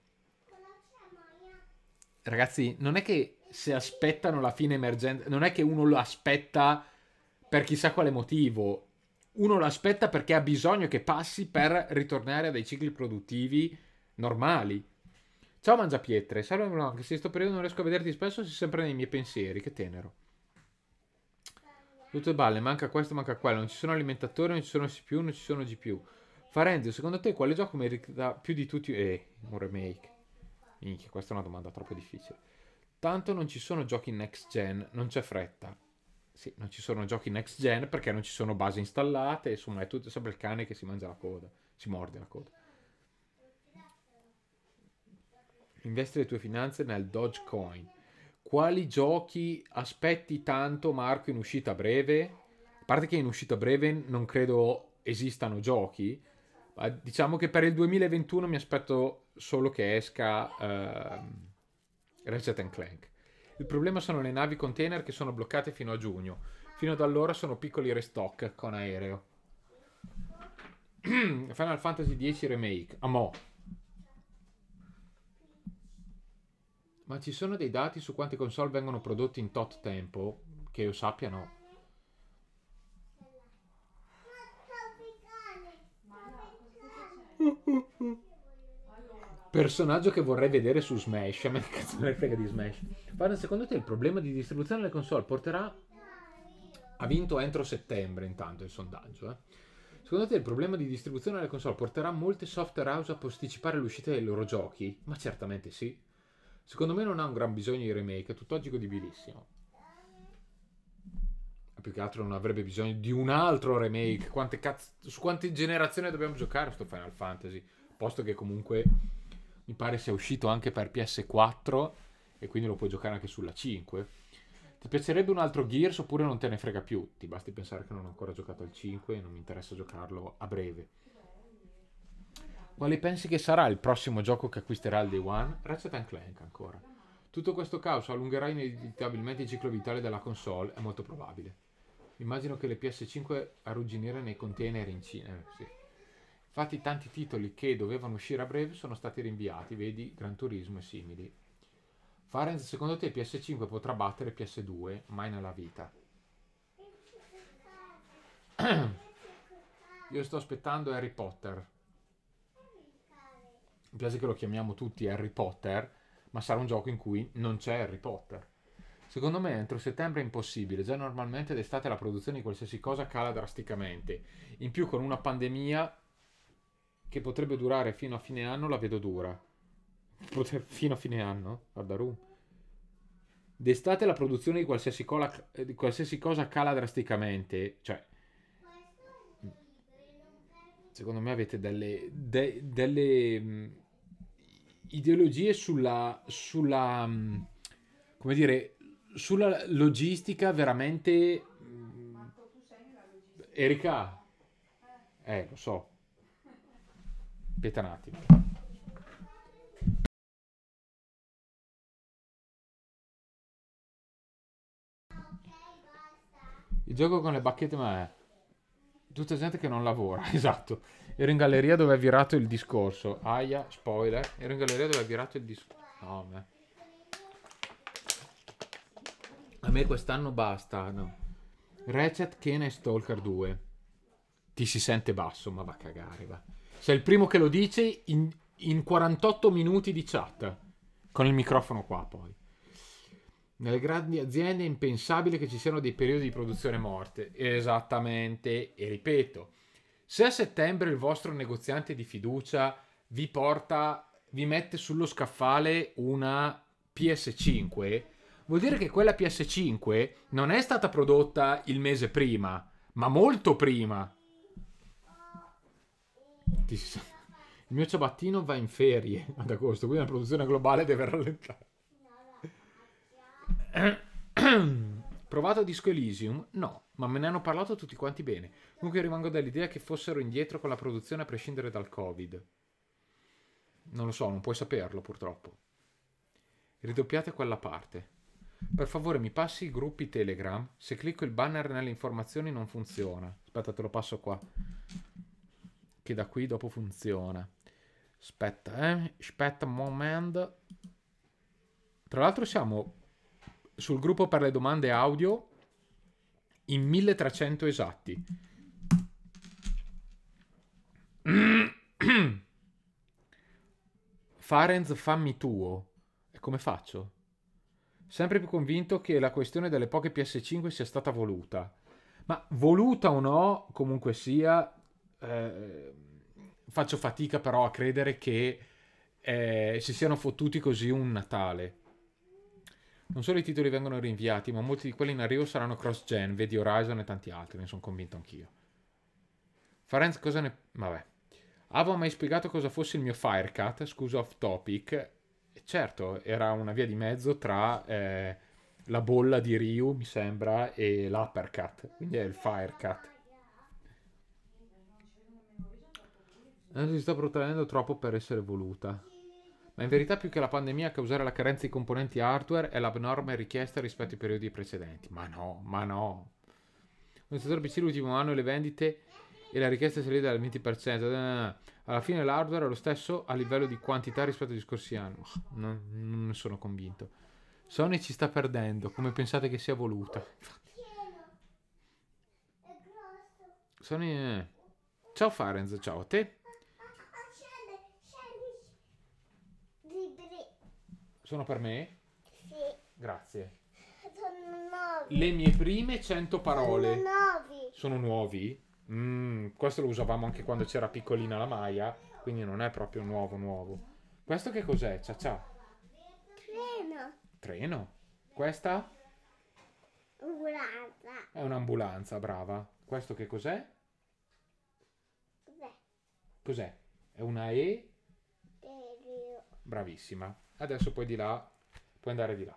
Ragazzi, non è che se aspettano la fine emergenza, non è che uno lo aspetta per chissà quale motivo. Uno lo aspetta perché ha bisogno che passi per ritornare a dei cicli produttivi normali. Ciao Mangiapietre, salve Blanc, se in questo periodo non riesco a vederti spesso sei sempre nei miei pensieri, che tenero. Tutte balle, manca questo, manca quello, non ci sono alimentatori, non ci sono CPU, non ci sono GPU. Farenzio, secondo te quale gioco merita più di tutti... Eh, un remake. Minchia, questa è una domanda troppo difficile. Tanto non ci sono giochi next gen, non c'è fretta. Sì, non ci sono giochi next gen perché non ci sono basi installate, insomma è tutto sempre il cane che si mangia la coda, si morde la coda. Investi le tue finanze nel Dogecoin quali giochi aspetti tanto, Marco, in uscita breve? A parte che in uscita breve non credo esistano giochi, ma diciamo che per il 2021 mi aspetto solo che esca uh, Ratchet Clank. Il problema sono le navi container che sono bloccate fino a giugno. Fino ad allora sono piccoli restock con aereo. Final Fantasy X Remake. Amo. Ah, Ma ci sono dei dati su quante console vengono prodotte in tot tempo? Che io sappia no. Personaggio che vorrei vedere su Smash. A me cazzo me ne frega di Smash. Guarda, secondo te il problema di distribuzione delle console porterà... Ha vinto entro settembre intanto il sondaggio, eh. Secondo te il problema di distribuzione delle console porterà molte software house a posticipare l'uscita dei loro giochi? Ma certamente sì. Secondo me non ha un gran bisogno di remake, è tutt'oggi godibilissimo. Più che altro non avrebbe bisogno di un altro remake. Quante cazzo, su quante generazioni dobbiamo giocare sto Final Fantasy? Posto che comunque mi pare sia uscito anche per PS4 e quindi lo puoi giocare anche sulla 5. Ti piacerebbe un altro Gears oppure non te ne frega più? Ti basti pensare che non ho ancora giocato al 5 e non mi interessa giocarlo a breve. Quale pensi che sarà il prossimo gioco che acquisterà il Day One? Ratchet Clank ancora. Tutto questo caos allungherà inevitabilmente il ciclo vitale della console, è molto probabile. Immagino che le PS5 arrugginire nei container in Cina. Eh, sì. Infatti tanti titoli che dovevano uscire a breve sono stati rinviati, vedi Gran Turismo e simili. Farenz, secondo te PS5 potrà battere PS2? Mai nella vita. Io sto aspettando Harry Potter mi piace che lo chiamiamo tutti Harry Potter, ma sarà un gioco in cui non c'è Harry Potter. Secondo me entro settembre è impossibile, già normalmente d'estate la produzione di qualsiasi cosa cala drasticamente. In più con una pandemia che potrebbe durare fino a fine anno la vedo dura. Potre... fino a fine anno? Guarda Room. D'estate la produzione di qualsiasi, cola... Eh, di qualsiasi cosa cala drasticamente, cioè... Secondo me avete delle, de... delle ideologie sulla, sulla, mm, come dire, sulla logistica veramente... Mm, Erika, eh, lo so. Aspetta un attimo. Il gioco con le bacchette, ma è tutta gente che non lavora, esatto. Ero in galleria dove è virato il discorso. Aia, spoiler. Ero in galleria dove è virato il discorso. No, me. A me quest'anno basta, no. Ratchet, Kane e Stalker 2. Ti si sente basso, ma va a cagare, va. Sei il primo che lo dice in, in 48 minuti di chat. Con il microfono qua, poi. Nelle grandi aziende è impensabile che ci siano dei periodi di produzione morte. Esattamente, e ripeto se a settembre il vostro negoziante di fiducia vi porta, vi mette sullo scaffale una PS5, vuol dire che quella PS5 non è stata prodotta il mese prima, ma molto prima. Il mio ciabattino va in ferie ad agosto, quindi la produzione globale deve rallentare. Provato a Disco Elysium? No, ma me ne hanno parlato tutti quanti bene. Comunque rimango dell'idea che fossero indietro con la produzione a prescindere dal Covid. Non lo so, non puoi saperlo purtroppo. Ridoppiate quella parte. Per favore mi passi i gruppi Telegram. Se clicco il banner nelle informazioni non funziona. Aspetta, te lo passo qua. Che da qui dopo funziona. Aspetta, eh. Aspetta un momento. Tra l'altro siamo sul gruppo per le domande audio in 1300 esatti. Farenz fammi tuo. E come faccio? Sempre più convinto che la questione delle poche PS5 sia stata voluta. Ma voluta o no, comunque sia, eh, faccio fatica però a credere che eh, si siano fottuti così un Natale. Non solo i titoli vengono rinviati, ma molti di quelli in arrivo saranno cross-gen, vedi Horizon e tanti altri, ne sono convinto anch'io. Farenz cosa ne... vabbè. Avevo mai spiegato cosa fosse il mio Firecat, scusa off topic. Certo, era una via di mezzo tra eh, la bolla di Ryu, mi sembra, e l'Uppercut, quindi è il Firecat. Non eh, si sta protraendo troppo per essere voluta. Ma in verità più che la pandemia a causare la carenza di componenti hardware è l'abnorme richiesta rispetto ai periodi precedenti. Ma no, ma no. Nel settore PC l'ultimo anno le vendite e la richiesta è salita al 20%. Alla fine l'hardware è lo stesso a livello di quantità rispetto agli scorsi anni. Non, non ne sono convinto. Sony ci sta perdendo, come pensate che sia voluta? Sony... Eh. Ciao Farenz, ciao a te. Sono per me? Sì. Grazie. Sono nuovi. Le mie prime 100 parole. Sono nuovi. Sono nuovi? Mm, questo lo usavamo anche quando c'era piccolina la Maya, quindi non è proprio nuovo nuovo. Questo che cos'è? Ciao ciao. Treno. Treno. Questa? Ambulanza. È un'ambulanza, brava. Questo che cos'è? Cos'è? Cos'è? È una E? Aereo. Bravissima. Adesso poi di là, puoi andare di là.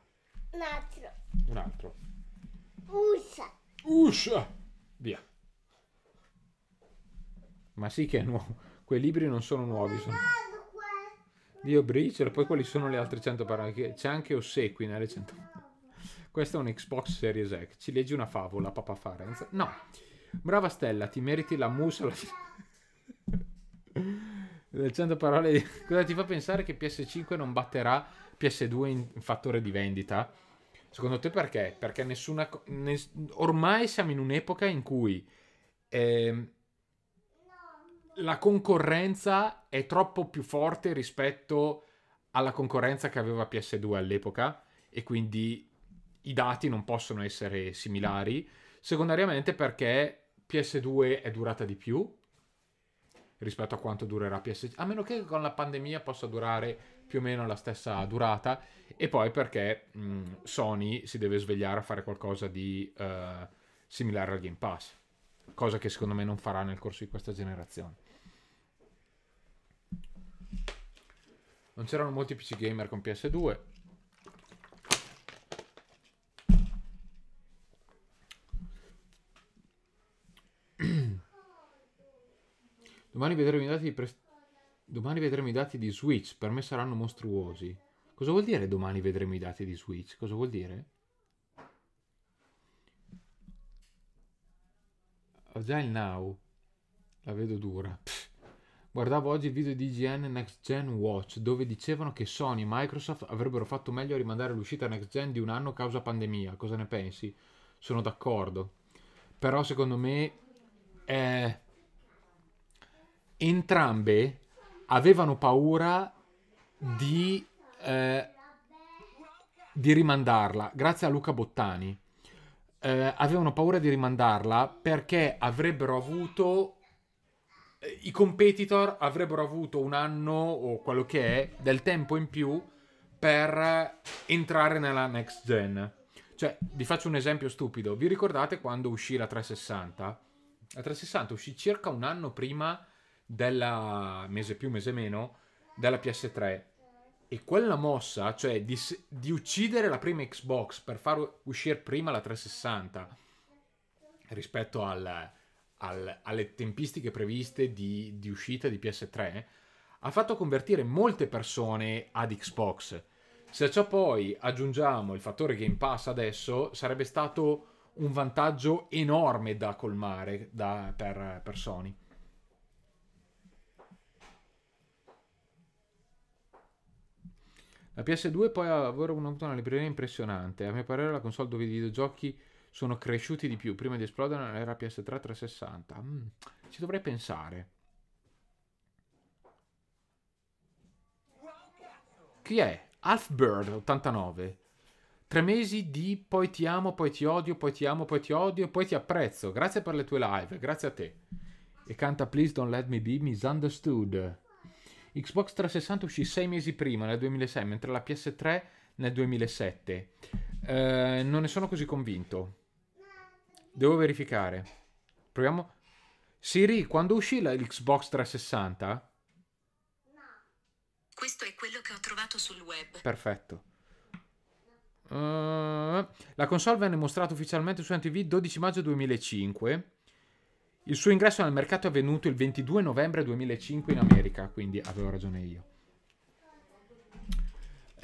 Un altro. Un altro. Uscia. Uscia. Via. Ma sì che è nuovo. Quei libri non sono nuovi. Sono... Dio Briciolo. Poi quali sono le altre 100 parole? C'è anche Ossequi nelle 100 Questa è un Xbox Series X. Ci leggi una favola, papà Farenz? No. Brava Stella, ti meriti la musa. Le 100 parole di... Cosa ti fa pensare che PS5 non batterà PS2 in fattore di vendita? Secondo te perché? Perché nessuna... Ormai siamo in un'epoca in cui... Eh, la concorrenza è troppo più forte rispetto alla concorrenza che aveva PS2 all'epoca e quindi i dati non possono essere similari. Secondariamente perché PS2 è durata di più rispetto a quanto durerà PS3, a meno che con la pandemia possa durare più o meno la stessa durata, e poi perché mh, Sony si deve svegliare a fare qualcosa di uh, similare al Game Pass, cosa che secondo me non farà nel corso di questa generazione. Non c'erano molti PC gamer con PS2. Domani vedremo i dati di pre... Domani vedremo i dati di Switch, per me saranno mostruosi. Cosa vuol dire domani vedremo i dati di Switch? Cosa vuol dire? Ho già il now. La vedo dura. Pff. Guardavo oggi il video di IGN Next Gen Watch dove dicevano che Sony e Microsoft avrebbero fatto meglio a rimandare l'uscita Next Gen di un anno causa pandemia. Cosa ne pensi? Sono d'accordo. Però secondo me eh, entrambe avevano paura di, eh, di rimandarla. Grazie a Luca Bottani. Eh, avevano paura di rimandarla perché avrebbero avuto i competitor avrebbero avuto un anno o quello che è del tempo in più per entrare nella next gen. Cioè, vi faccio un esempio stupido. Vi ricordate quando uscì la 360? La 360 uscì circa un anno prima della mese più, mese meno, della PS3. E quella mossa, cioè di, di uccidere la prima Xbox per far uscire prima la 360 rispetto al, al, alle tempistiche previste di, di uscita di PS3, ha fatto convertire molte persone ad Xbox. Se a ciò poi aggiungiamo il fattore Game Pass adesso, sarebbe stato un vantaggio enorme da colmare da, per, per Sony. La PS2 poi aveva una libreria impressionante. A mio parere la console dove i videogiochi sono cresciuti di più prima di esplodere nell'era PS3 360. Mm, ci dovrei pensare. Chi è? Halfbird 89. Tre mesi di poi ti amo, poi ti odio, poi ti amo, poi ti odio, poi ti apprezzo. Grazie per le tue live, grazie a te. E canta Please Don't Let Me Be Misunderstood. Xbox 360 uscì sei mesi prima, nel 2006, mentre la PS3 nel 2007. Eh, non ne sono così convinto. Devo verificare. Proviamo. Siri, quando uscì la Xbox 360? No. Questo è quello che ho trovato sul web. Perfetto. Uh, la console venne mostrata ufficialmente su MTV il 12 maggio 2005. Il suo ingresso nel mercato è avvenuto il 22 novembre 2005 in America, quindi avevo ragione io.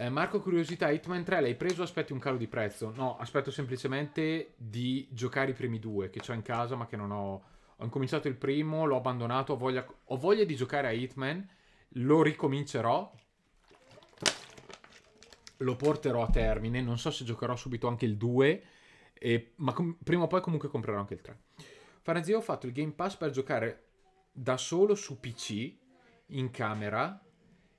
Eh, Marco, curiosità, Hitman 3 l'hai preso o aspetti un calo di prezzo? No, aspetto semplicemente di giocare i primi due che ho in casa ma che non ho... Ho incominciato il primo, l'ho abbandonato, ho voglia... ho voglia di giocare a Hitman, lo ricomincerò, lo porterò a termine, non so se giocherò subito anche il 2, eh, ma prima o poi comunque comprerò anche il 3. Farazio ho fatto il Game Pass per giocare da solo su PC, in camera,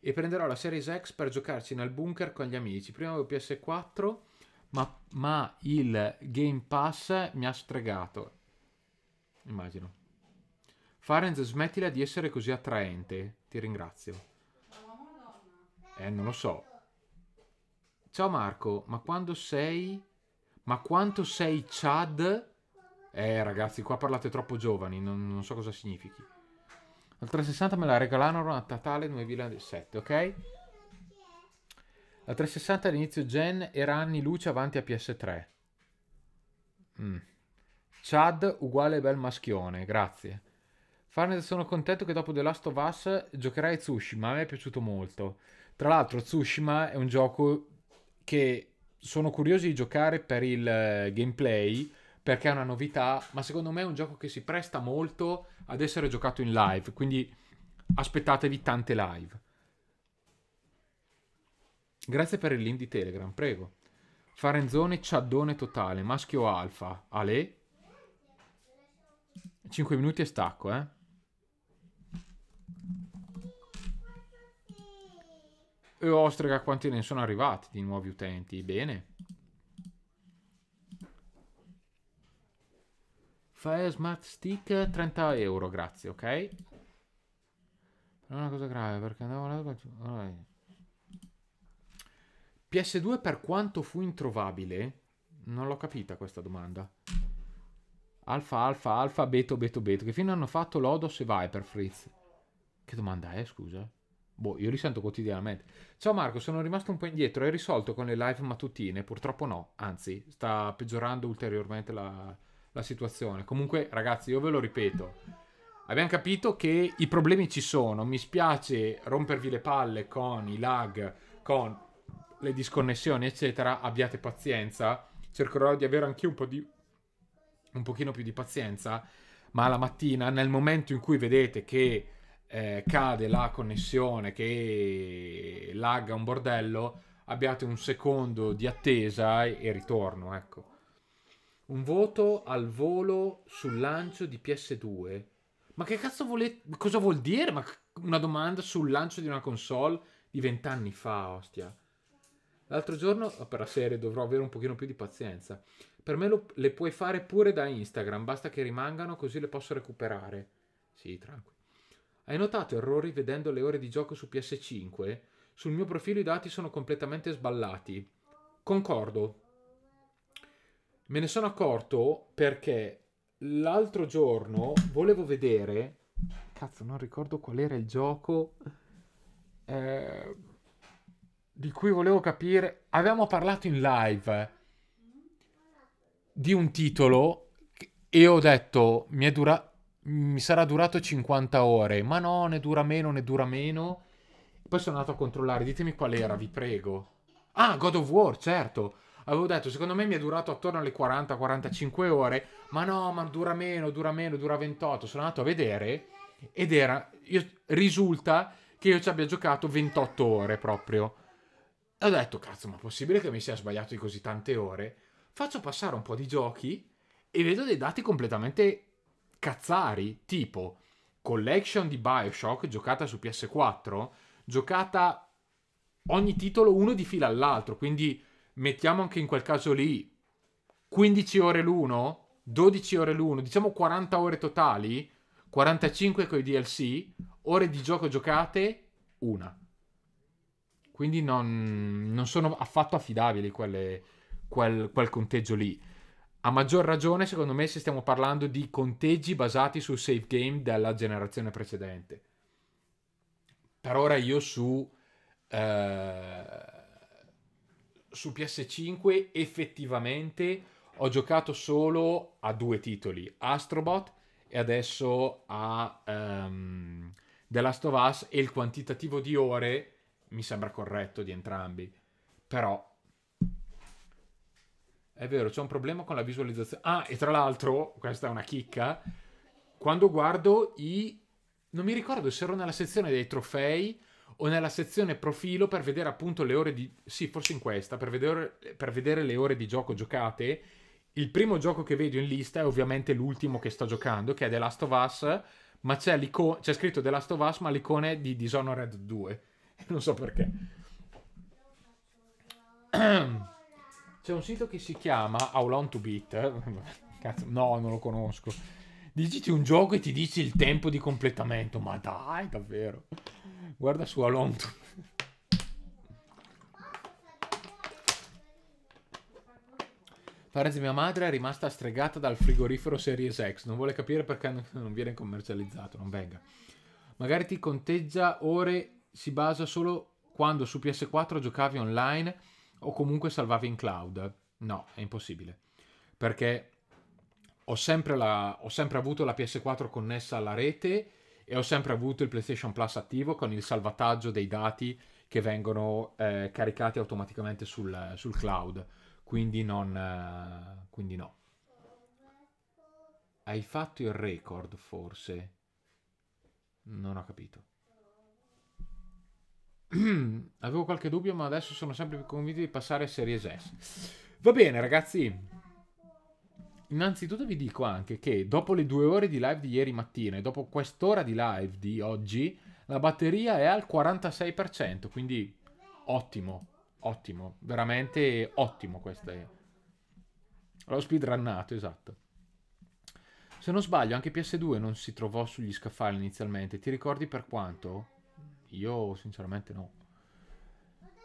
e prenderò la Series X per giocarci nel bunker con gli amici. Prima avevo PS4, ma, ma il Game Pass mi ha stregato. Immagino. Farenz, smettila di essere così attraente. Ti ringrazio. Eh, non lo so. Ciao Marco, ma quando sei... Ma quanto sei Chad? Eh ragazzi, qua parlate troppo giovani, non, non so cosa significhi. Al 360 me la regalarono a Natale 2007, ok? La 360 all'inizio gen era anni luce avanti a PS3. Mm. Chad uguale bel maschione, grazie. Farned sono contento che dopo The Last of Us giocherai Tsushima, a me è piaciuto molto. Tra l'altro Tsushima è un gioco che sono curioso di giocare per il eh, gameplay, perché è una novità, ma secondo me è un gioco che si presta molto ad essere giocato in live, quindi aspettatevi tante live. Grazie per il link di Telegram, prego. Farenzone ciaddone totale, maschio alfa, Ale. 5 minuti e stacco, eh. E ostrega quanti ne sono arrivati di nuovi utenti, bene. Fire Smart Stick 30 euro, grazie, ok? Non è una cosa grave perché andavo là. PS2 per quanto fu introvabile? Non l'ho capita questa domanda. Alfa, alfa, alfa, beto, beto, beto. Che fine hanno fatto Lodos e Viper, Fritz? Che domanda è, scusa? Boh, io risento quotidianamente. Ciao Marco, sono rimasto un po' indietro. Hai risolto con le live mattutine? Purtroppo no. Anzi, sta peggiorando ulteriormente la, la situazione. Comunque, ragazzi, io ve lo ripeto. Abbiamo capito che i problemi ci sono. Mi spiace rompervi le palle con i lag, con le disconnessioni, eccetera. Abbiate pazienza. Cercherò di avere anche un po' di... un pochino più di pazienza. Ma la mattina, nel momento in cui vedete che eh, cade la connessione, che lagga un bordello, abbiate un secondo di attesa e, e ritorno, ecco. Un voto al volo sul lancio di PS2. Ma che cazzo volete? Cosa vuol dire? Ma una domanda sul lancio di una console di vent'anni fa, ostia. L'altro giorno, oh, per la serie, dovrò avere un pochino più di pazienza. Per me lo, le puoi fare pure da Instagram, basta che rimangano così le posso recuperare. Sì, tranquillo. Hai notato errori vedendo le ore di gioco su PS5? Sul mio profilo i dati sono completamente sballati. Concordo, Me ne sono accorto perché l'altro giorno volevo vedere. Cazzo, non ricordo qual era il gioco. Eh, di cui volevo capire. Avevamo parlato in live di un titolo e ho detto mi, è dura... mi sarà durato 50 ore, ma no, ne dura meno, ne dura meno. Poi sono andato a controllare, ditemi qual era, vi prego. Ah, God of War, certo. Avevo detto, secondo me mi è durato attorno alle 40-45 ore, ma no, ma dura meno, dura meno, dura 28. Sono andato a vedere ed era, io, risulta che io ci abbia giocato 28 ore proprio. E ho detto, cazzo, ma è possibile che mi sia sbagliato di così tante ore? Faccio passare un po' di giochi e vedo dei dati completamente cazzari, tipo collection di Bioshock giocata su PS4, giocata ogni titolo uno di fila all'altro, quindi mettiamo anche in quel caso lì 15 ore l'uno, 12 ore l'uno, diciamo 40 ore totali, 45 con i DLC, ore di gioco giocate, una. Quindi non, non sono affatto affidabili quelle, quel, quel conteggio lì. A maggior ragione, secondo me, se stiamo parlando di conteggi basati sul save game della generazione precedente. Per ora io su... Eh su PS5 effettivamente ho giocato solo a due titoli, Astrobot e adesso a um, The Last of Us e il quantitativo di ore mi sembra corretto di entrambi. Però è vero, c'è un problema con la visualizzazione. Ah, e tra l'altro, questa è una chicca, quando guardo i non mi ricordo se ero nella sezione dei trofei o nella sezione profilo per vedere appunto le ore di... sì, forse in questa, per vedere, per vedere le ore di gioco giocate. Il primo gioco che vedo in lista è ovviamente l'ultimo che sto giocando, che è The Last of Us, ma c'è, l'ico... c'è scritto The Last of Us, ma l'icone di Dishonored 2. Non so perché. C'è un sito che si chiama How Long to Beat. Cazzo, no, non lo conosco. Digiti un gioco e ti dici il tempo di completamento. Ma dai, davvero. Guarda su Alon. Parez mia madre è rimasta stregata dal frigorifero Series X, non vuole capire perché non viene commercializzato, non venga. Magari ti conteggia ore, si basa solo quando su PS4 giocavi online o comunque salvavi in cloud. No, è impossibile. Perché ho sempre, la, ho sempre avuto la PS4 connessa alla rete e ho sempre avuto il PlayStation Plus attivo con il salvataggio dei dati che vengono eh, caricati automaticamente sul, sul cloud, quindi, non, eh, quindi no. Hai fatto il record forse? Non ho capito. Avevo qualche dubbio, ma adesso sono sempre più convinto di passare a Series S. Va bene, ragazzi innanzitutto vi dico anche che dopo le due ore di live di ieri mattina e dopo quest'ora di live di oggi, la batteria è al 46%, quindi ottimo, ottimo, veramente ottimo questo è. L'ho speedrunnato, esatto. Se non sbaglio, anche PS2 non si trovò sugli scaffali inizialmente, ti ricordi per quanto? Io sinceramente no.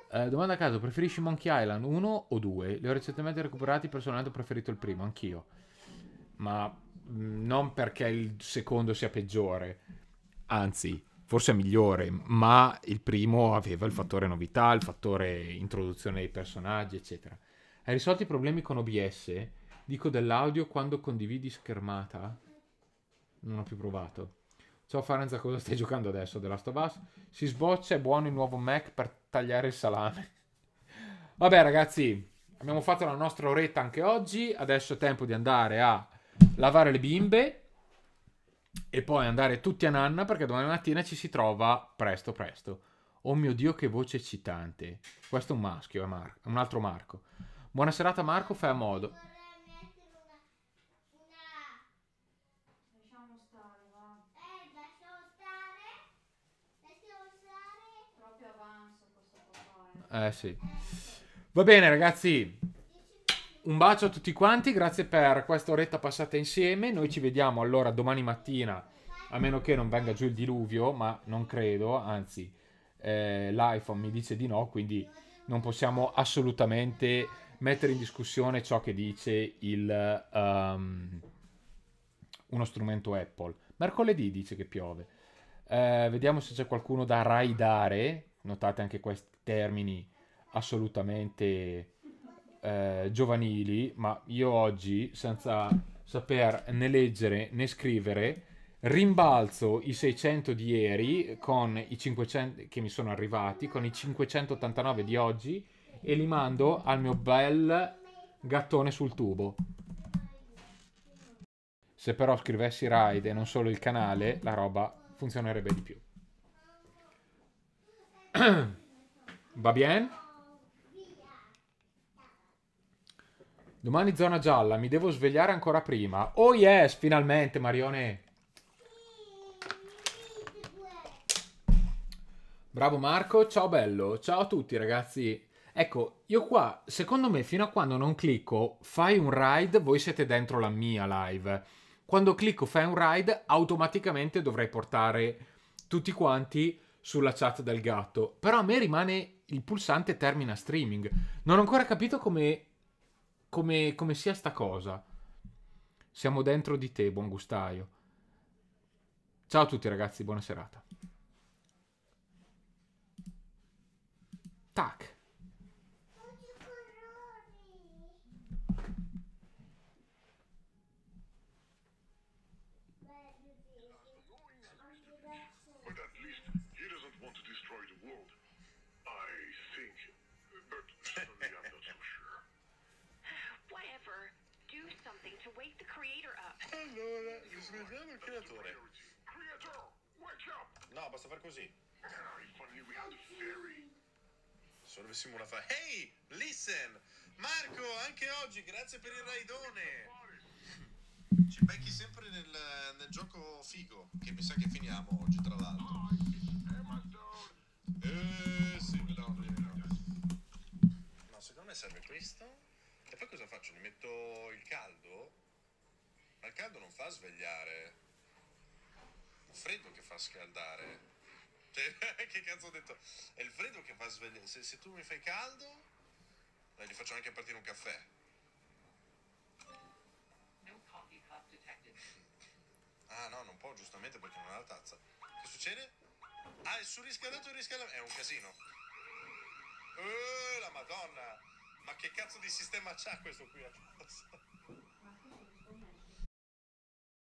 Eh, domanda a caso, preferisci Monkey Island 1 o 2? Li ho recentemente recuperati, personalmente ho preferito il primo, anch'io. Ma mm, non perché il secondo sia peggiore, anzi, forse è migliore, ma il primo aveva il fattore novità, il fattore introduzione dei personaggi, eccetera. Hai risolto i problemi con OBS? Dico dell'audio quando condividi schermata? Non ho più provato. Ciao Farenza, cosa stai giocando adesso? The Last of Us? Si sboccia, è buono il nuovo Mac per tagliare il salame. Vabbè ragazzi, abbiamo fatto la nostra oretta anche oggi, adesso è tempo di andare a lavare le bimbe e poi andare tutti a nanna perché domani mattina ci si trova presto presto. Oh mio Dio, che voce eccitante. Questo è un maschio, è, Mar- un altro Marco. Buona serata Marco, fai a modo. Eh sì. Va bene ragazzi, un bacio a tutti quanti, grazie per questa oretta passata insieme, noi ci vediamo allora domani mattina, a meno che non venga giù il diluvio, ma non credo, anzi eh, l'iPhone mi dice di no, quindi non possiamo assolutamente mettere in discussione ciò che dice il, um, uno strumento Apple. Mercoledì dice che piove. Eh, vediamo se c'è qualcuno da raidare. Notate anche quest termini assolutamente eh, giovanili, ma io oggi, senza saper né leggere né scrivere, rimbalzo i 600 di ieri con i 500 che mi sono arrivati, con i 589 di oggi e li mando al mio bel gattone sul tubo. Se però scrivessi Ride e non solo il canale, la roba funzionerebbe di più. Va bene? Domani zona gialla, mi devo svegliare ancora prima. Oh yes, finalmente Marione! Bravo Marco, ciao bello, ciao a tutti ragazzi. Ecco, io qua, secondo me, fino a quando non clicco fai un ride, voi siete dentro la mia live. Quando clicco fai un ride, automaticamente dovrei portare tutti quanti sulla chat del gatto. Però a me rimane il pulsante termina streaming. Non ho ancora capito come, come, come sia sta cosa. Siamo dentro di te, buon gustaio. Ciao a tutti ragazzi, buona serata. Tac. sono il creatore. No, basta far così. Se avessimo una fa... Hey, listen! Marco, anche oggi, grazie per il raidone! Ci becchi sempre nel, nel gioco figo, che mi sa che finiamo oggi, tra l'altro. Eh, no, secondo me serve questo. E poi cosa faccio? Gli metto il caldo. Ma il caldo non fa svegliare. È il freddo che fa scaldare. Cioè, che cazzo ho detto? È il freddo che fa svegliare. Se, se tu mi fai caldo, dai, eh, gli faccio anche partire un caffè. Ah no, non può giustamente perché non ha la tazza. Che succede? Ah, è surriscaldato il riscaldamento. È un casino. Oh, la madonna! Ma che cazzo di sistema c'ha questo qui a casa?